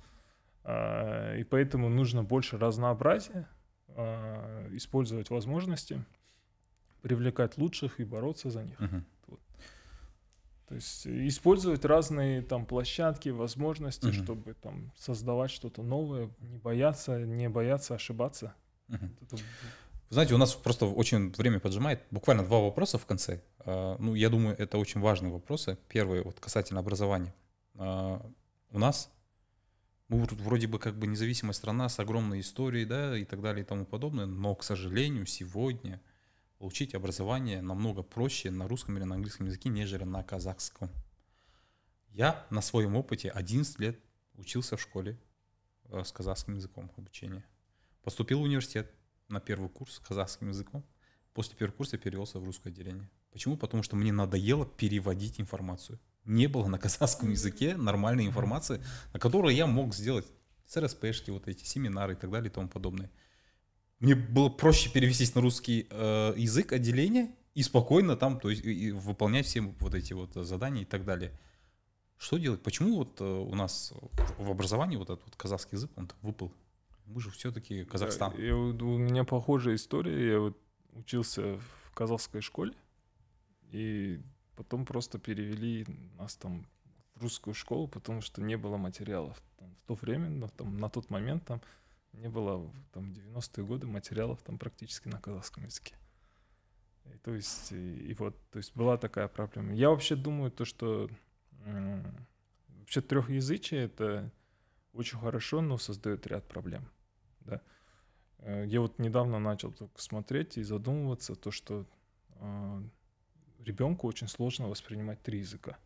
Speaker 2: А, и поэтому нужно больше разнообразия, а, использовать возможности, привлекать лучших и бороться за них. Угу. Вот. То есть использовать разные там площадки, возможности, угу. чтобы там создавать что-то новое, не бояться, не бояться ошибаться. Угу. Это
Speaker 1: знаете, у нас просто очень время поджимает. Буквально два вопроса в конце. А, ну, я думаю, это очень важные вопросы. Первый вот касательно образования. А, у нас мы ну, вроде бы как бы независимая страна с огромной историей, да, и так далее и тому подобное, но, к сожалению, сегодня получить образование намного проще на русском или на английском языке, нежели на казахском. Я на своем опыте 11 лет учился в школе а, с казахским языком обучения. Поступил в университет, на первый курс казахским языком. После первого курса я перевелся в русское отделение. Почему? Потому что мне надоело переводить информацию. Не было на казахском языке нормальной информации, на которую я мог сделать СРСПшки, вот эти семинары и так далее и тому подобное. Мне было проще перевестись на русский э, язык отделения и спокойно там то есть, и выполнять все вот эти вот задания и так далее. Что делать? Почему вот э, у нас в образовании вот этот вот казахский язык он выпал мы же все-таки Казахстан. Да,
Speaker 2: я, у меня похожая история. Я вот учился в казахской школе, и потом просто перевели нас там в русскую школу, потому что не было материалов. Там, в то время, но, ну, там, на тот момент там не было там, 90-е годы материалов там практически на казахском языке. И, то есть, и, и вот, то есть была такая проблема. Я вообще думаю, то, что э, вообще трехязычие — это очень хорошо, но создает ряд проблем. Да. Э, я вот недавно начал только смотреть и задумываться, то, что э, ребенку очень сложно воспринимать три языка.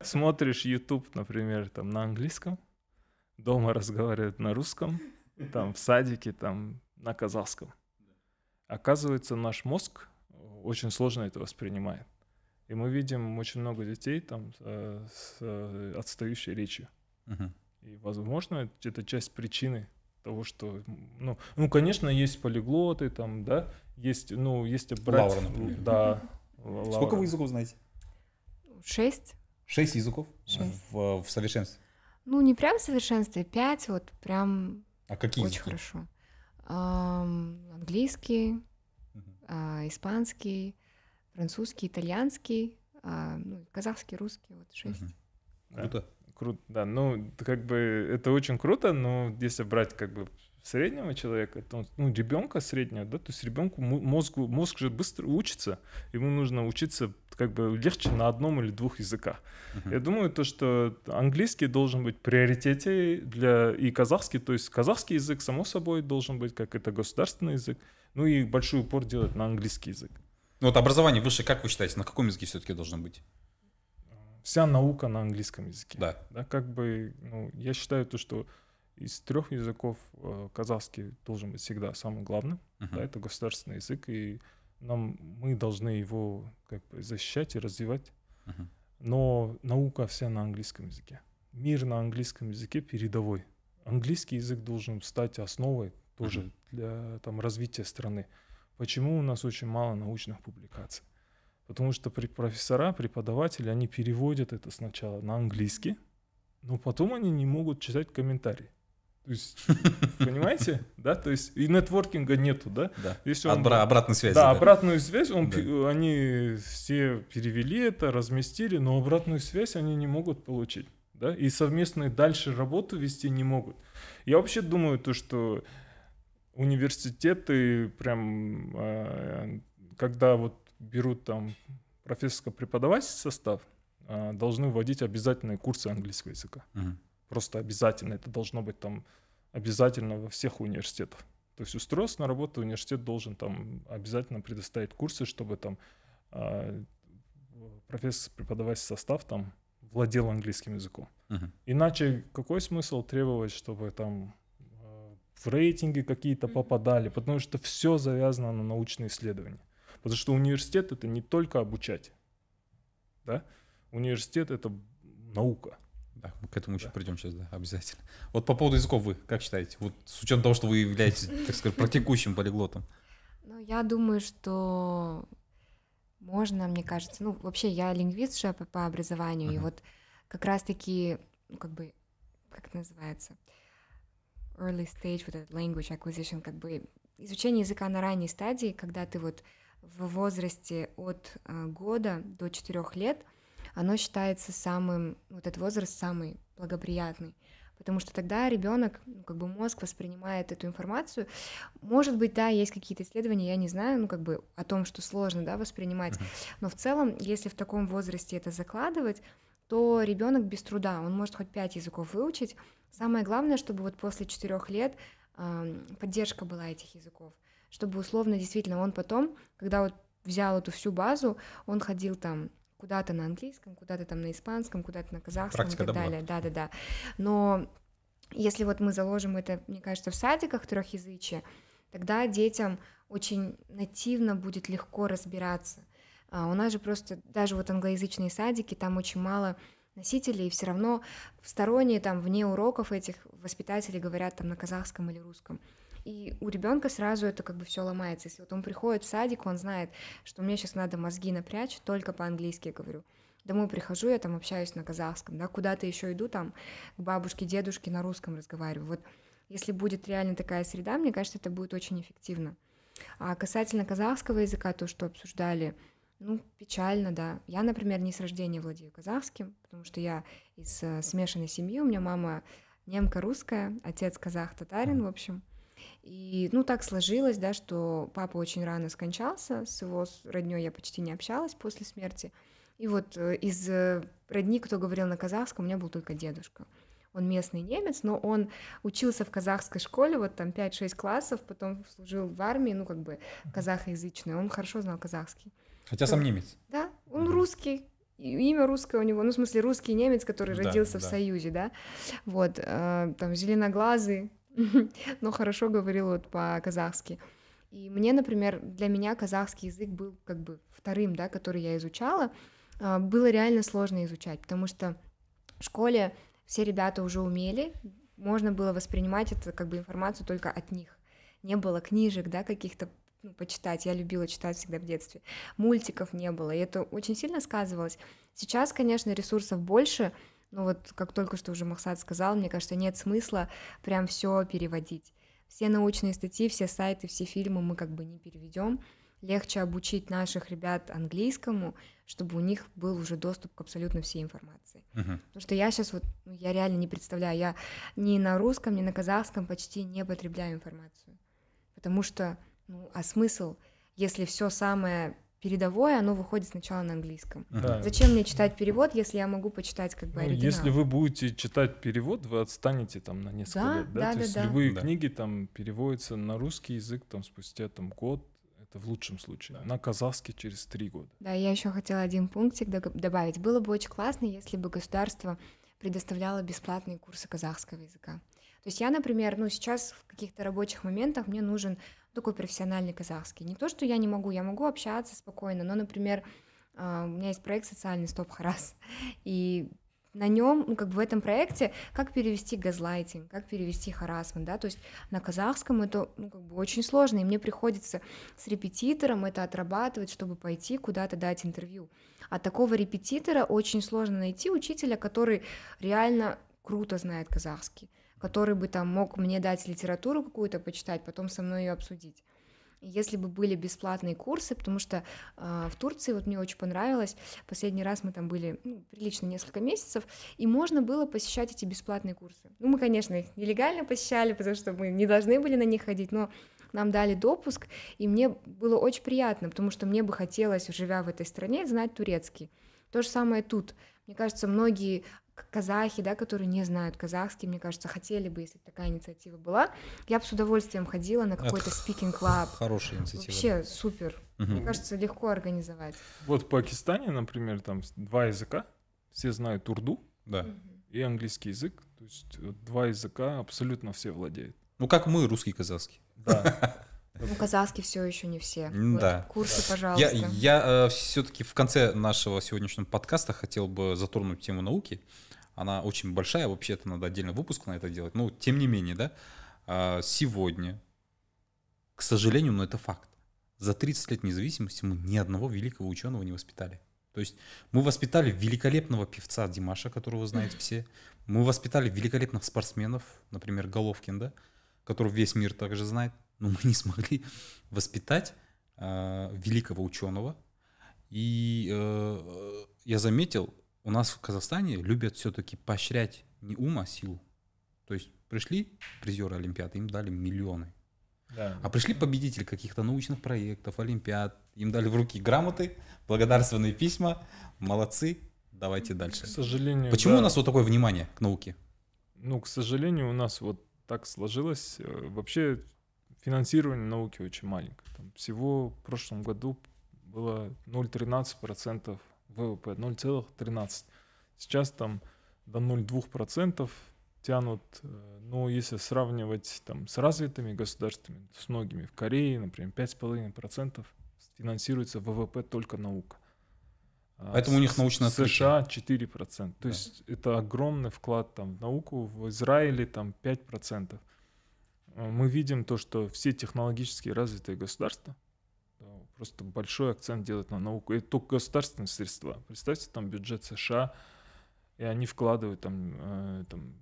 Speaker 2: Смотришь YouTube, например, там на английском, дома разговаривают на русском, там в садике, там на казахском. Оказывается, наш мозг э, очень сложно это воспринимает. И мы видим очень много детей там э, с э, отстающей речью. Uh-huh. И, возможно, это часть причины того, что, ну, ну, конечно, есть полиглоты, там, да, есть, ну, есть брать... Лаура, например. Да. Лаура. Сколько вы
Speaker 1: языков знаете? Шесть. Шесть языков? Шесть. В, в совершенстве?
Speaker 3: Ну, не прям в совершенстве, пять, вот прям...
Speaker 1: А какие Очень языки?
Speaker 3: хорошо. Эм, английский, э, испанский, французский, итальянский, э, ну, казахский, русский, вот шесть. Угу.
Speaker 2: Круто круто, да. Ну, как бы это очень круто, но если брать как бы среднего человека, то, ну, ребенка среднего, да, то есть ребенку мозгу, мозг же быстро учится, ему нужно учиться как бы легче на одном или двух языках. Uh-huh. Я думаю, то, что английский должен быть приоритете для и казахский, то есть казахский язык, само собой, должен быть, как это государственный язык, ну и большой упор делать на английский язык.
Speaker 1: Ну вот образование высшее, как вы считаете, на каком языке все-таки должно быть?
Speaker 2: вся наука на английском языке. Да. да как бы, ну, я считаю то, что из трех языков э, казахский должен быть всегда самым главным. Uh-huh. Да, это государственный язык, и нам мы должны его как бы защищать и развивать. Uh-huh. Но наука вся на английском языке. Мир на английском языке передовой. Английский язык должен стать основой тоже uh-huh. для там развития страны. Почему у нас очень мало научных публикаций? Потому что профессора, преподаватели, они переводят это сначала на английский, но потом они не могут читать комментарии. То есть, понимаете, да, то есть и нетворкинга нету, да? Да. Если он, Отбра- обратной связи. Да, да, обратную связь, он, да. они все перевели это, разместили, но обратную связь они не могут получить, да, и совместную дальше работу вести не могут. Я вообще думаю то, что университеты прям, а, когда вот берут там профессорско-преподавательский состав, а, должны вводить обязательные курсы английского языка. Угу. Просто обязательно. Это должно быть там обязательно во всех университетах. То есть устроился на работу, университет должен там обязательно предоставить курсы, чтобы там а, профессор преподаватель состав там владел английским языком. uh Иначе какой смысл требовать, чтобы там а, в рейтинге какие-то попадали, потому что все завязано на научные исследования. Потому что университет — это не только обучать. Да? Университет — это наука. Да, мы
Speaker 1: к этому еще да. придем сейчас, да, обязательно. Вот по поводу языков вы как считаете? Вот с учетом того, что вы являетесь, так сказать, практикующим полиглотом.
Speaker 3: Ну, я думаю, что можно, мне кажется. Ну, вообще, я лингвист же по образованию, uh-huh. и вот как раз-таки, ну, как бы, как это называется, early stage, вот этот language acquisition, как бы изучение языка на ранней стадии, когда ты вот в возрасте от э, года до четырех лет, оно считается самым, вот этот возраст самый благоприятный потому что тогда ребенок, ну, как бы мозг воспринимает эту информацию. Может быть, да, есть какие-то исследования, я не знаю, ну, как бы о том, что сложно, да, воспринимать, но в целом, если в таком возрасте это закладывать, то ребенок без труда, он может хоть пять языков выучить. Самое главное, чтобы вот после четырех лет э, поддержка была этих языков чтобы условно действительно он потом, когда вот взял эту всю базу, он ходил там куда-то на английском, куда-то там на испанском, куда-то на казахском Практика и так далее. Да-да-да. Но если вот мы заложим это, мне кажется, в садиках трехязычие, тогда детям очень нативно будет легко разбираться. А у нас же просто даже вот англоязычные садики, там очень мало носителей, и все равно в стороне там вне уроков этих воспитатели говорят там на казахском или русском. И у ребенка сразу это как бы все ломается. Если вот он приходит в садик, он знает, что мне сейчас надо мозги напрячь, только по-английски говорю. Домой прихожу, я там общаюсь на казахском, да, куда-то еще иду там к бабушке, дедушке на русском разговариваю. Вот если будет реально такая среда, мне кажется, это будет очень эффективно. А касательно казахского языка, то, что обсуждали, ну, печально, да. Я, например, не с рождения владею казахским, потому что я из э, смешанной семьи, у меня мама немка-русская, отец казах-татарин, в общем. И, ну, так сложилось, да, что папа очень рано скончался, с его роднёй я почти не общалась после смерти. И вот э, из э, родни, кто говорил на казахском, у меня был только дедушка. Он местный немец, но он учился в казахской школе, вот там 5-6 классов, потом служил в армии, ну, как бы казахоязычный, он хорошо знал казахский.
Speaker 1: Хотя э, сам немец.
Speaker 3: Да, он русский, имя русское у него, ну, в смысле, русский немец, который да, родился да. в Союзе, да, вот, э, там, зеленоглазый, но хорошо говорил вот по-казахски. И мне, например, для меня казахский язык был как бы вторым, да, который я изучала. А, было реально сложно изучать, потому что в школе все ребята уже умели, можно было воспринимать это как бы информацию только от них. Не было книжек, да, каких-то ну, почитать. Я любила читать всегда в детстве. Мультиков не было, и это очень сильно сказывалось. Сейчас, конечно, ресурсов больше, ну вот, как только что уже Махсад сказал, мне кажется, нет смысла прям все переводить. Все научные статьи, все сайты, все фильмы мы как бы не переведем. Легче обучить наших ребят английскому, чтобы у них был уже доступ к абсолютно всей информации. Uh-huh. Потому что я сейчас вот, ну, я реально не представляю, я ни на русском, ни на казахском почти не потребляю информацию. Потому что, ну, а смысл, если все самое передовое, оно выходит сначала на английском. Да. Зачем мне читать перевод, если я могу почитать как бы ну, оригинал? Если вы
Speaker 2: будете читать перевод, вы отстанете там на несколько да, лет, да? да То да, есть да. любые да. книги там переводятся на русский язык там спустя там год, это в лучшем случае, да. на казахский через три года.
Speaker 3: Да, я еще хотела один пунктик добавить. Было бы очень классно, если бы государство предоставляло бесплатные курсы казахского языка. То есть я, например, ну сейчас в каких-то рабочих моментах мне нужен такой профессиональный казахский. Не то, что я не могу, я могу общаться спокойно, но, например, а, у меня есть проект «Социальный стоп-харас», и на нем, ну, как бы в этом проекте, как перевести газлайтинг, как перевести харасмент, да, то есть на казахском это, ну, как бы очень сложно, и мне приходится с репетитором это отрабатывать, чтобы пойти куда-то дать интервью. А такого репетитора очень сложно найти учителя, который реально круто знает казахский который бы там мог мне дать литературу какую-то почитать, потом со мной ее обсудить. Если бы были бесплатные курсы, потому что э, в Турции вот мне очень понравилось, последний раз мы там были ну, прилично несколько месяцев, и можно было посещать эти бесплатные курсы. Ну, мы, конечно, их нелегально посещали, потому что мы не должны были на них ходить, но нам дали допуск, и мне было очень приятно, потому что мне бы хотелось, живя в этой стране, знать турецкий. То же самое тут. Мне кажется, многие казахи, да, которые не знают казахский, мне кажется, хотели бы, если бы такая инициатива была. Я бы с удовольствием ходила на какой-то спикинг-клаб. Хорошая инициатива. Вообще супер. Угу. Мне кажется, легко организовать.
Speaker 2: Вот в Пакистане, например, там два языка, все знают урду да. и английский язык. То есть э, два языка абсолютно все владеют. Ну как мы, русский и казахский. Да.
Speaker 3: Ну, казахский все еще не все. Да. Вот, курсы, пожалуйста. Я,
Speaker 2: я
Speaker 1: э, все-таки в конце нашего сегодняшнего подкаста хотел бы затронуть тему науки. Э, она очень большая, вообще-то надо отдельный выпуск на это делать, но тем не менее, да, а, сегодня, к сожалению, но это факт, за 30 лет независимости мы ни одного великого ученого не воспитали. То есть мы воспитали великолепного певца Димаша, которого знаете все. Мы воспитали великолепных спортсменов, например, Головкин, да, которого весь мир также знает. Но мы не смогли воспитать э, великого ученого. И э, я заметил, у нас в Казахстане любят все-таки поощрять не ум, а силу. То есть пришли призеры Олимпиады, им дали миллионы. Да. А пришли победители каких-то научных проектов, Олимпиад, им дали в руки грамоты, благодарственные письма, молодцы, давайте дальше. К сожалению. Почему да. у нас вот такое внимание к науке?
Speaker 2: Ну, к сожалению, у нас вот так сложилось. Э, вообще финансирование науки очень маленькое. Там всего в прошлом году было 0,13% ВВП 0,13. Сейчас там до 0,2% тянут, ну, если сравнивать там с развитыми государствами, с многими, в Корее, например, 5,5% финансируется ВВП только наука. А Поэтому а у них научная США 4%. То да. есть это огромный вклад там, в науку. В Израиле там 5%. Э, мы видим то, что все технологически развитые государства, просто большой акцент делать на науку. Это только государственные средства. Представьте, там бюджет США, и они вкладывают там, э, там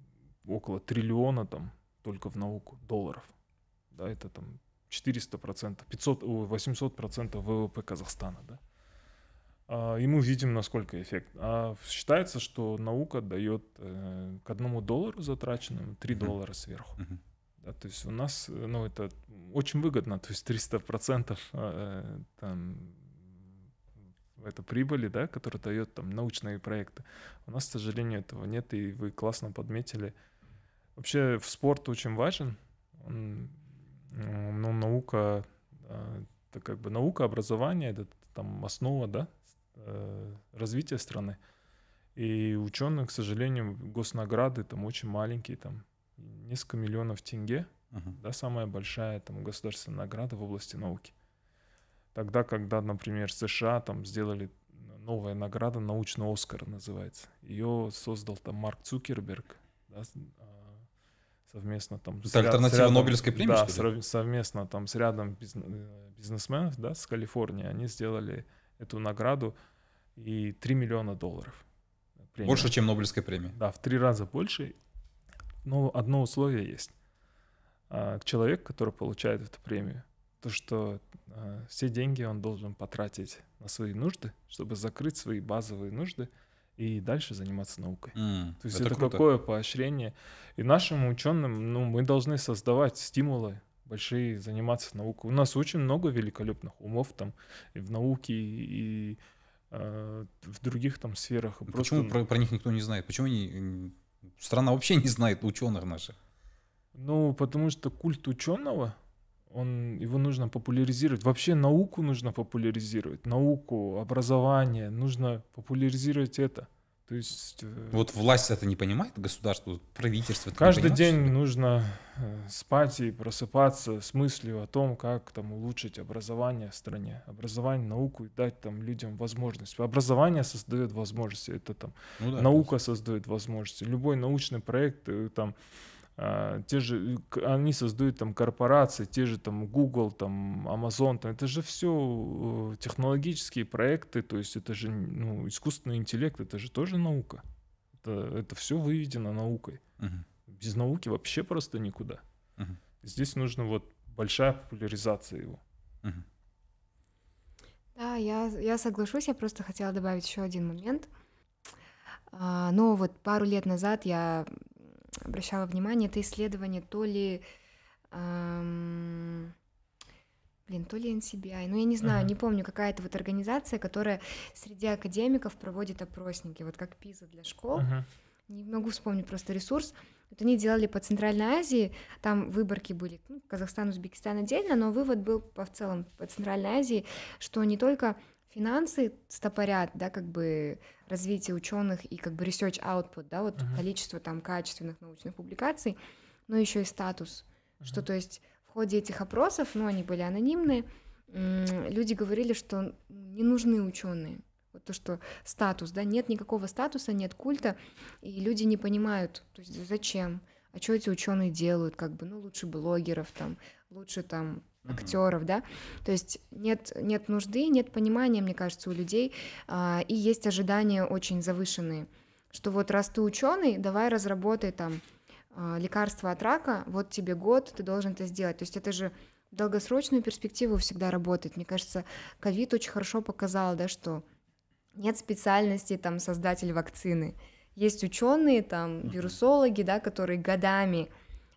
Speaker 2: около триллиона там только в науку долларов. Да, это там 400%, 500, 800% ВВП Казахстана, да. А, и мы видим, насколько эффект. А считается, что наука дает э, к одному доллару затраченному 3 доллара сверху. Uh-huh. Да, то есть у нас, э, ну, это очень выгодно, то есть 300% э, э, там, это прибыли, да, которые дает там научные проекты. У нас, к сожалению, этого нет, и вы классно подметили. Вообще в спорт очень важен, он, ну, наука, э, это как бы наука, образование, это там основа, да, развития страны. И ученые, к сожалению, госнаграды там очень маленькие, там несколько миллионов тенге, uh-huh. да, самая большая там государственная награда в области науки. Тогда, когда, например, США там сделали новая награда, научный Оскар называется. Ее создал там Марк Цукерберг, да, а, совместно там... Это с альтернатива рядом, Нобелевской премии, Да, что совместно там с рядом э, бизнесменов, да, с Калифорнии, они сделали эту награду и 3 миллиона долларов. Премия. Больше, чем Нобелевская премия. Да, в три раза больше но одно условие есть. А, человек, который получает эту премию, то, что а, все деньги он должен потратить на свои нужды, чтобы закрыть свои базовые нужды и дальше заниматься наукой. Mm, то есть это, это круто. какое поощрение. И нашим ученым, ну, мы должны создавать стимулы большие заниматься наукой. У нас очень много великолепных умов там и в науке, и, и а, в других там сферах. Почему
Speaker 1: про, про них никто не знает? Почему они Страна вообще не знает ученых наших.
Speaker 2: Ну, потому что культ ученого, он, его нужно популяризировать. Вообще науку нужно популяризировать, науку, образование, нужно популяризировать это. То есть... Э, вот
Speaker 1: власть это не понимает, государство,
Speaker 2: правительство. Каждый день что нужно э, спать и просыпаться с мыслью о том, как там улучшить образование в стране, образование, науку и дать там людям возможность. Образование создает возможности, это там ну, да, наука создает возможности. Любой научный проект э, там а, те же, они создают там корпорации, те же там Google, там Amazon, там, это же все э, технологические проекты, то есть это же ну, искусственный интеллект, это же тоже наука. Это, это все выведено наукой. Угу. Без науки вообще просто никуда. Угу. Здесь нужна вот большая популяризация его. Угу.
Speaker 3: Да, я, я соглашусь, я просто хотела добавить еще один момент. А, ну вот пару лет назад я обращала внимание, это исследование то ли... Эм, блин, то ли NCBI, а, ну я не знаю, ага. не помню, какая-то вот организация, которая среди академиков проводит опросники, вот как ПИЗа для школ. Ага. Не могу вспомнить просто ресурс. Вот они делали по Центральной Азии, там выборки были, ну, Казахстан, Узбекистан отдельно, но вывод был по в целом по Центральной Азии, что не только финансы стопорят, да, как бы развитие ученых и как бы research output, да, вот uh-huh. количество там качественных научных публикаций, но еще и статус, uh-huh. что то есть в ходе этих опросов, ну, они были анонимные, люди говорили, что не нужны ученые, вот то, что статус, да, нет никакого статуса, нет культа, и люди не понимают, то есть зачем, а что эти ученые делают, как бы, ну, лучше блогеров там, лучше там актеров, да, то есть нет, нет нужды, нет понимания, мне кажется, у людей, а, и есть ожидания очень завышенные, что вот раз ты ученый, давай разработай там а, лекарство от рака, вот тебе год, ты должен это сделать. То есть это же в долгосрочную перспективу всегда работает. Мне кажется, ковид очень хорошо показал, да, что нет специальности там создатель вакцины. Есть ученые, там, вирусологи, да, которые годами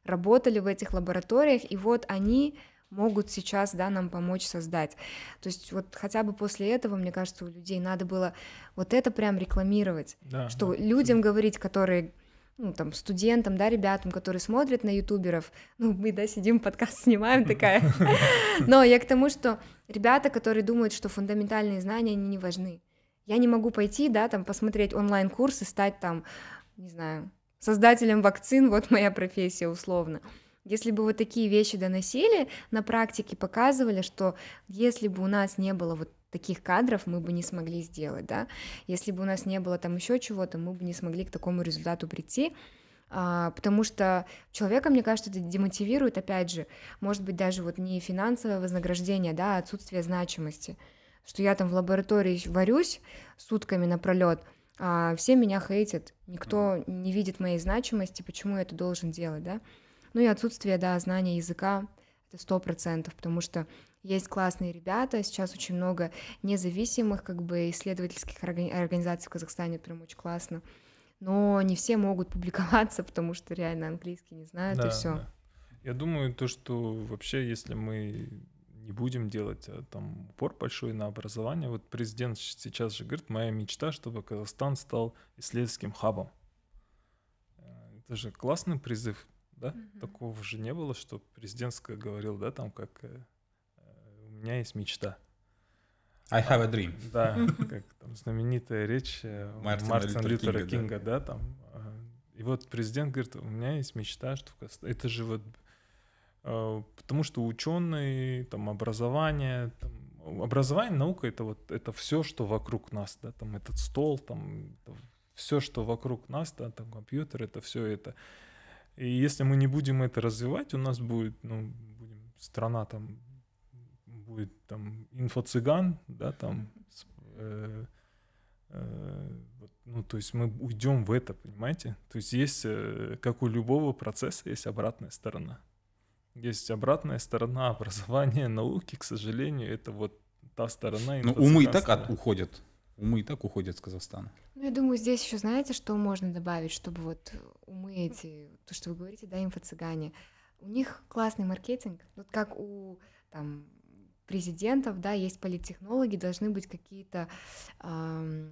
Speaker 3: работали в этих лабораториях, и вот они могут сейчас да, нам помочь создать. То есть вот хотя бы после этого, мне кажется, у людей надо было вот это прям рекламировать, да, что да. людям говорить, которые ну, там, студентам, да, ребятам, которые смотрят на ютуберов, ну, мы, да, сидим, подкаст снимаем такая, но я к тому, что ребята, которые думают, что фундаментальные знания, они не важны. Я не могу пойти, да, там, посмотреть онлайн-курс и стать там, не знаю, создателем вакцин, вот моя профессия условно. Если бы вот такие вещи доносили, на практике показывали, что если бы у нас не было вот таких кадров мы бы не смогли сделать, да. Если бы у нас не было там еще чего-то, мы бы не смогли к такому результату прийти. А, потому что человека, мне кажется, это демотивирует, опять же, может быть, даже вот не финансовое вознаграждение, да, а отсутствие значимости. Что я там в лаборатории варюсь сутками напролет, а все меня хейтят, никто не видит моей значимости, почему я это должен делать, да. Ну и отсутствие, да, знания языка — это сто процентов, потому что есть классные ребята, сейчас очень много независимых как бы исследовательских организаций в Казахстане, прям очень классно, но не все могут публиковаться, потому что реально английский не знают, да, и все. Да.
Speaker 2: Я думаю, то, что вообще, если мы не будем делать а, там упор большой на образование, вот президент сейчас же говорит, моя мечта, чтобы Казахстан стал исследовательским хабом. Э, это же классный призыв, да? Угу. Такого же не было, что президентская говорил, да, там как э, э, у меня есть мечта. I have a dream. Да, как там знаменитая речь э, Мартина, Лютера, Кинга, да. там. И вот президент говорит, у меня есть мечта, что это же вот потому что ученые, там образование, там, образование, наука это вот это все, что вокруг нас, да, там этот стол, там все, что вокруг нас, да, там компьютер, это все это. И если мы не будем это развивать, у нас будет, ну, будем, страна там будет там инфо-цыган, да, там, э, э, ну, то есть мы уйдем в это, понимаете? То есть есть, э, как у любого процесса, есть обратная сторона. Есть обратная сторона образования, науки, к сожалению, это вот та сторона. Но ну, умы и так от, уходят умы и так уходят с Казахстана.
Speaker 3: Ну, я думаю, здесь еще знаете, что можно добавить, чтобы вот умы эти, то, что вы говорите, да, инфо-цыгане, у них классный маркетинг, вот как у там президентов, да, есть политтехнологи, должны быть какие-то, эм,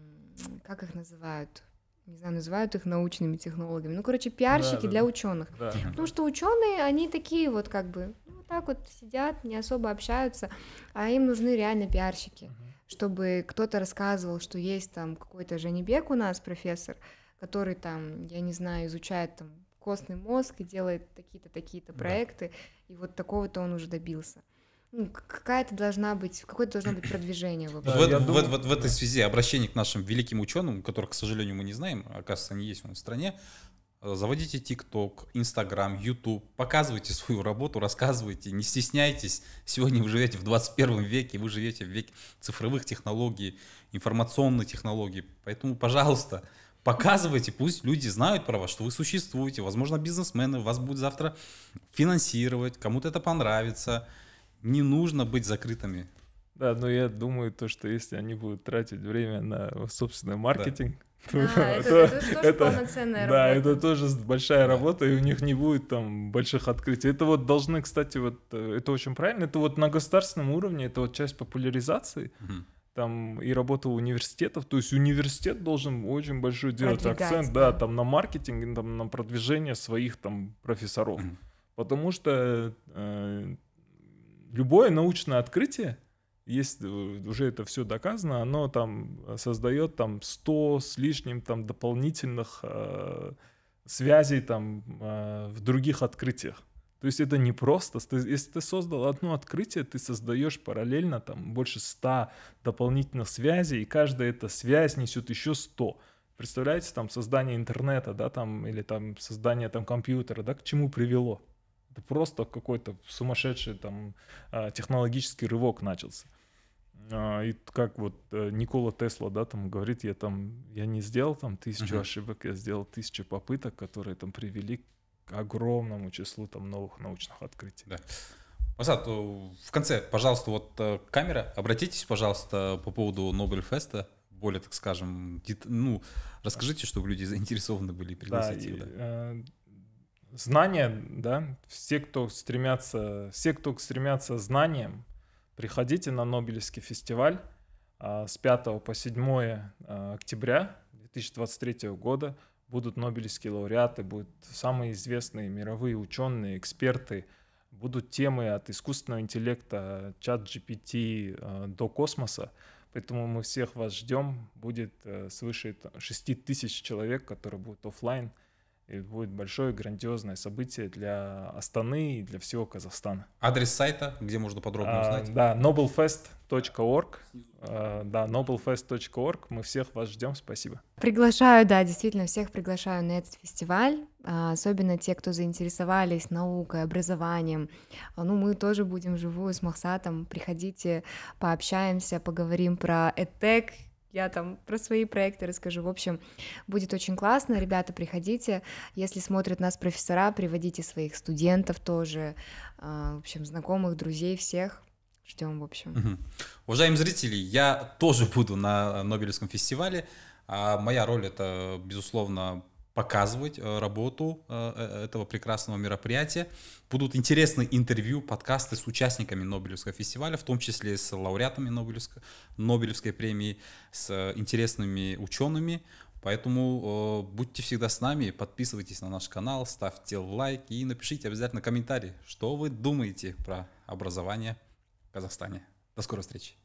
Speaker 3: как их называют, не знаю, называют их научными технологами. Ну, короче, пиарщики да, да, для ученых. Да. Потому что ученые, они такие вот как бы, ну, вот так вот сидят, не особо общаются, а им нужны реально пиарщики. Угу чтобы кто-то рассказывал, что есть там какой-то Женебек у нас, профессор, который там, я не знаю, изучает там костный мозг и делает такие-то, такие-то да. проекты, и вот такого-то он уже добился. Ну, какая-то должна быть, какое-то должно быть продвижение вообще. Да, вот, вот, думаю... вот, вот в этой
Speaker 1: связи обращение к нашим великим ученым, которых, к сожалению, мы не знаем, а, оказывается, они есть у нас в стране, Э, заводите ТикТок, Инстаграм, Ютуб, показывайте свою работу, рассказывайте, не стесняйтесь. Сегодня вы живете в 21 веке, вы живете в веке цифровых технологий, информационной технологий, Поэтому, пожалуйста, показывайте, пусть люди знают про вас, что вы существуете. Возможно, бизнесмены вас будут завтра финансировать, кому-то это понравится.
Speaker 2: Не нужно быть закрытыми. Да, но я думаю, то, что если они будут тратить время на собственный маркетинг, да. А, это, тоже полноценная да, работа. Да, это тоже большая работа, и у них не будет там больших открытий. Это вот должны, кстати, вот э, это очень правильно. Это вот на государственном уровне, это вот часть популяризации. Там и работа университетов, то есть университет должен очень большой делать акцент, да, там на маркетинг, там на продвижение своих там профессоров, потому что э, любое научное открытие есть э, уже это все доказано, оно там э, создает там 100 с лишним там дополнительных э, связей там э, в других открытиях. То есть это не просто. Если ты создал одно открытие, ты создаешь параллельно там больше 100 дополнительных связей, и каждая эта связь несет еще 100. Представляете, там создание интернета, да, там, или там создание там компьютера, да, к чему привело? Это просто какой-то сумасшедший там э, технологический рывок начался. А, и как вот э, Никола Тесла, да, там говорит, я там, я не сделал там тысячу uh-huh. ошибок, я сделал тысячу попыток, которые там привели к огромному числу там новых научных открытий. Да. Масад, э, в
Speaker 1: конце, пожалуйста, вот э, камера, обратитесь, пожалуйста, по поводу Нобель-феста, более, так скажем, ну, расскажите, чтобы люди заинтересованы были пригласить да, их.
Speaker 2: Да. И, э, знания, да, все, кто стремятся, все, кто стремятся знаниям, Приходите на Нобелевский фестиваль а, с 5 по 7 а, октября 2023 года. Будут Нобелевские лауреаты, будут самые известные мировые ученые, эксперты, будут темы от искусственного интеллекта, чат GPT а, до космоса. Поэтому мы всех вас ждем. Будет э, свыше 6 тысяч человек, которые будут офлайн. И будет большое грандиозное событие для Астаны и для всего Казахстана.
Speaker 1: Адрес сайта, где можно
Speaker 2: подробно а, узнать? А, да, nobelfest.org. да, nobelfest.org. Мы всех вас ждем. Спасибо.
Speaker 3: Приглашаю, да, действительно, всех приглашаю на этот фестиваль. А, особенно те, кто заинтересовались наукой, образованием. А, ну, мы тоже будем живую с Махсатом. Приходите, пообщаемся, поговорим про EdTech я там про свои проекты расскажу. В общем, будет очень классно. Ребята, приходите. Если смотрят нас профессора, приводите своих студентов тоже, а, в общем, знакомых, друзей, всех. Ждем, в общем. Угу.
Speaker 1: Уважаемые зрители, я тоже буду на Нобелевском фестивале. А, моя роль это, безусловно, показывать э, работу э, э, этого прекрасного мероприятия. Будут интересны интервью, подкасты с участниками Нобелевского фестиваля, в том числе с лауреатами Нобелевской, Нобелевской премии, с интересными учеными. Поэтому э, будьте всегда с нами, подписывайтесь на наш канал, ставьте лайк и напишите обязательно комментарий, что вы думаете про образование
Speaker 2: в Казахстане. До скорой встречи!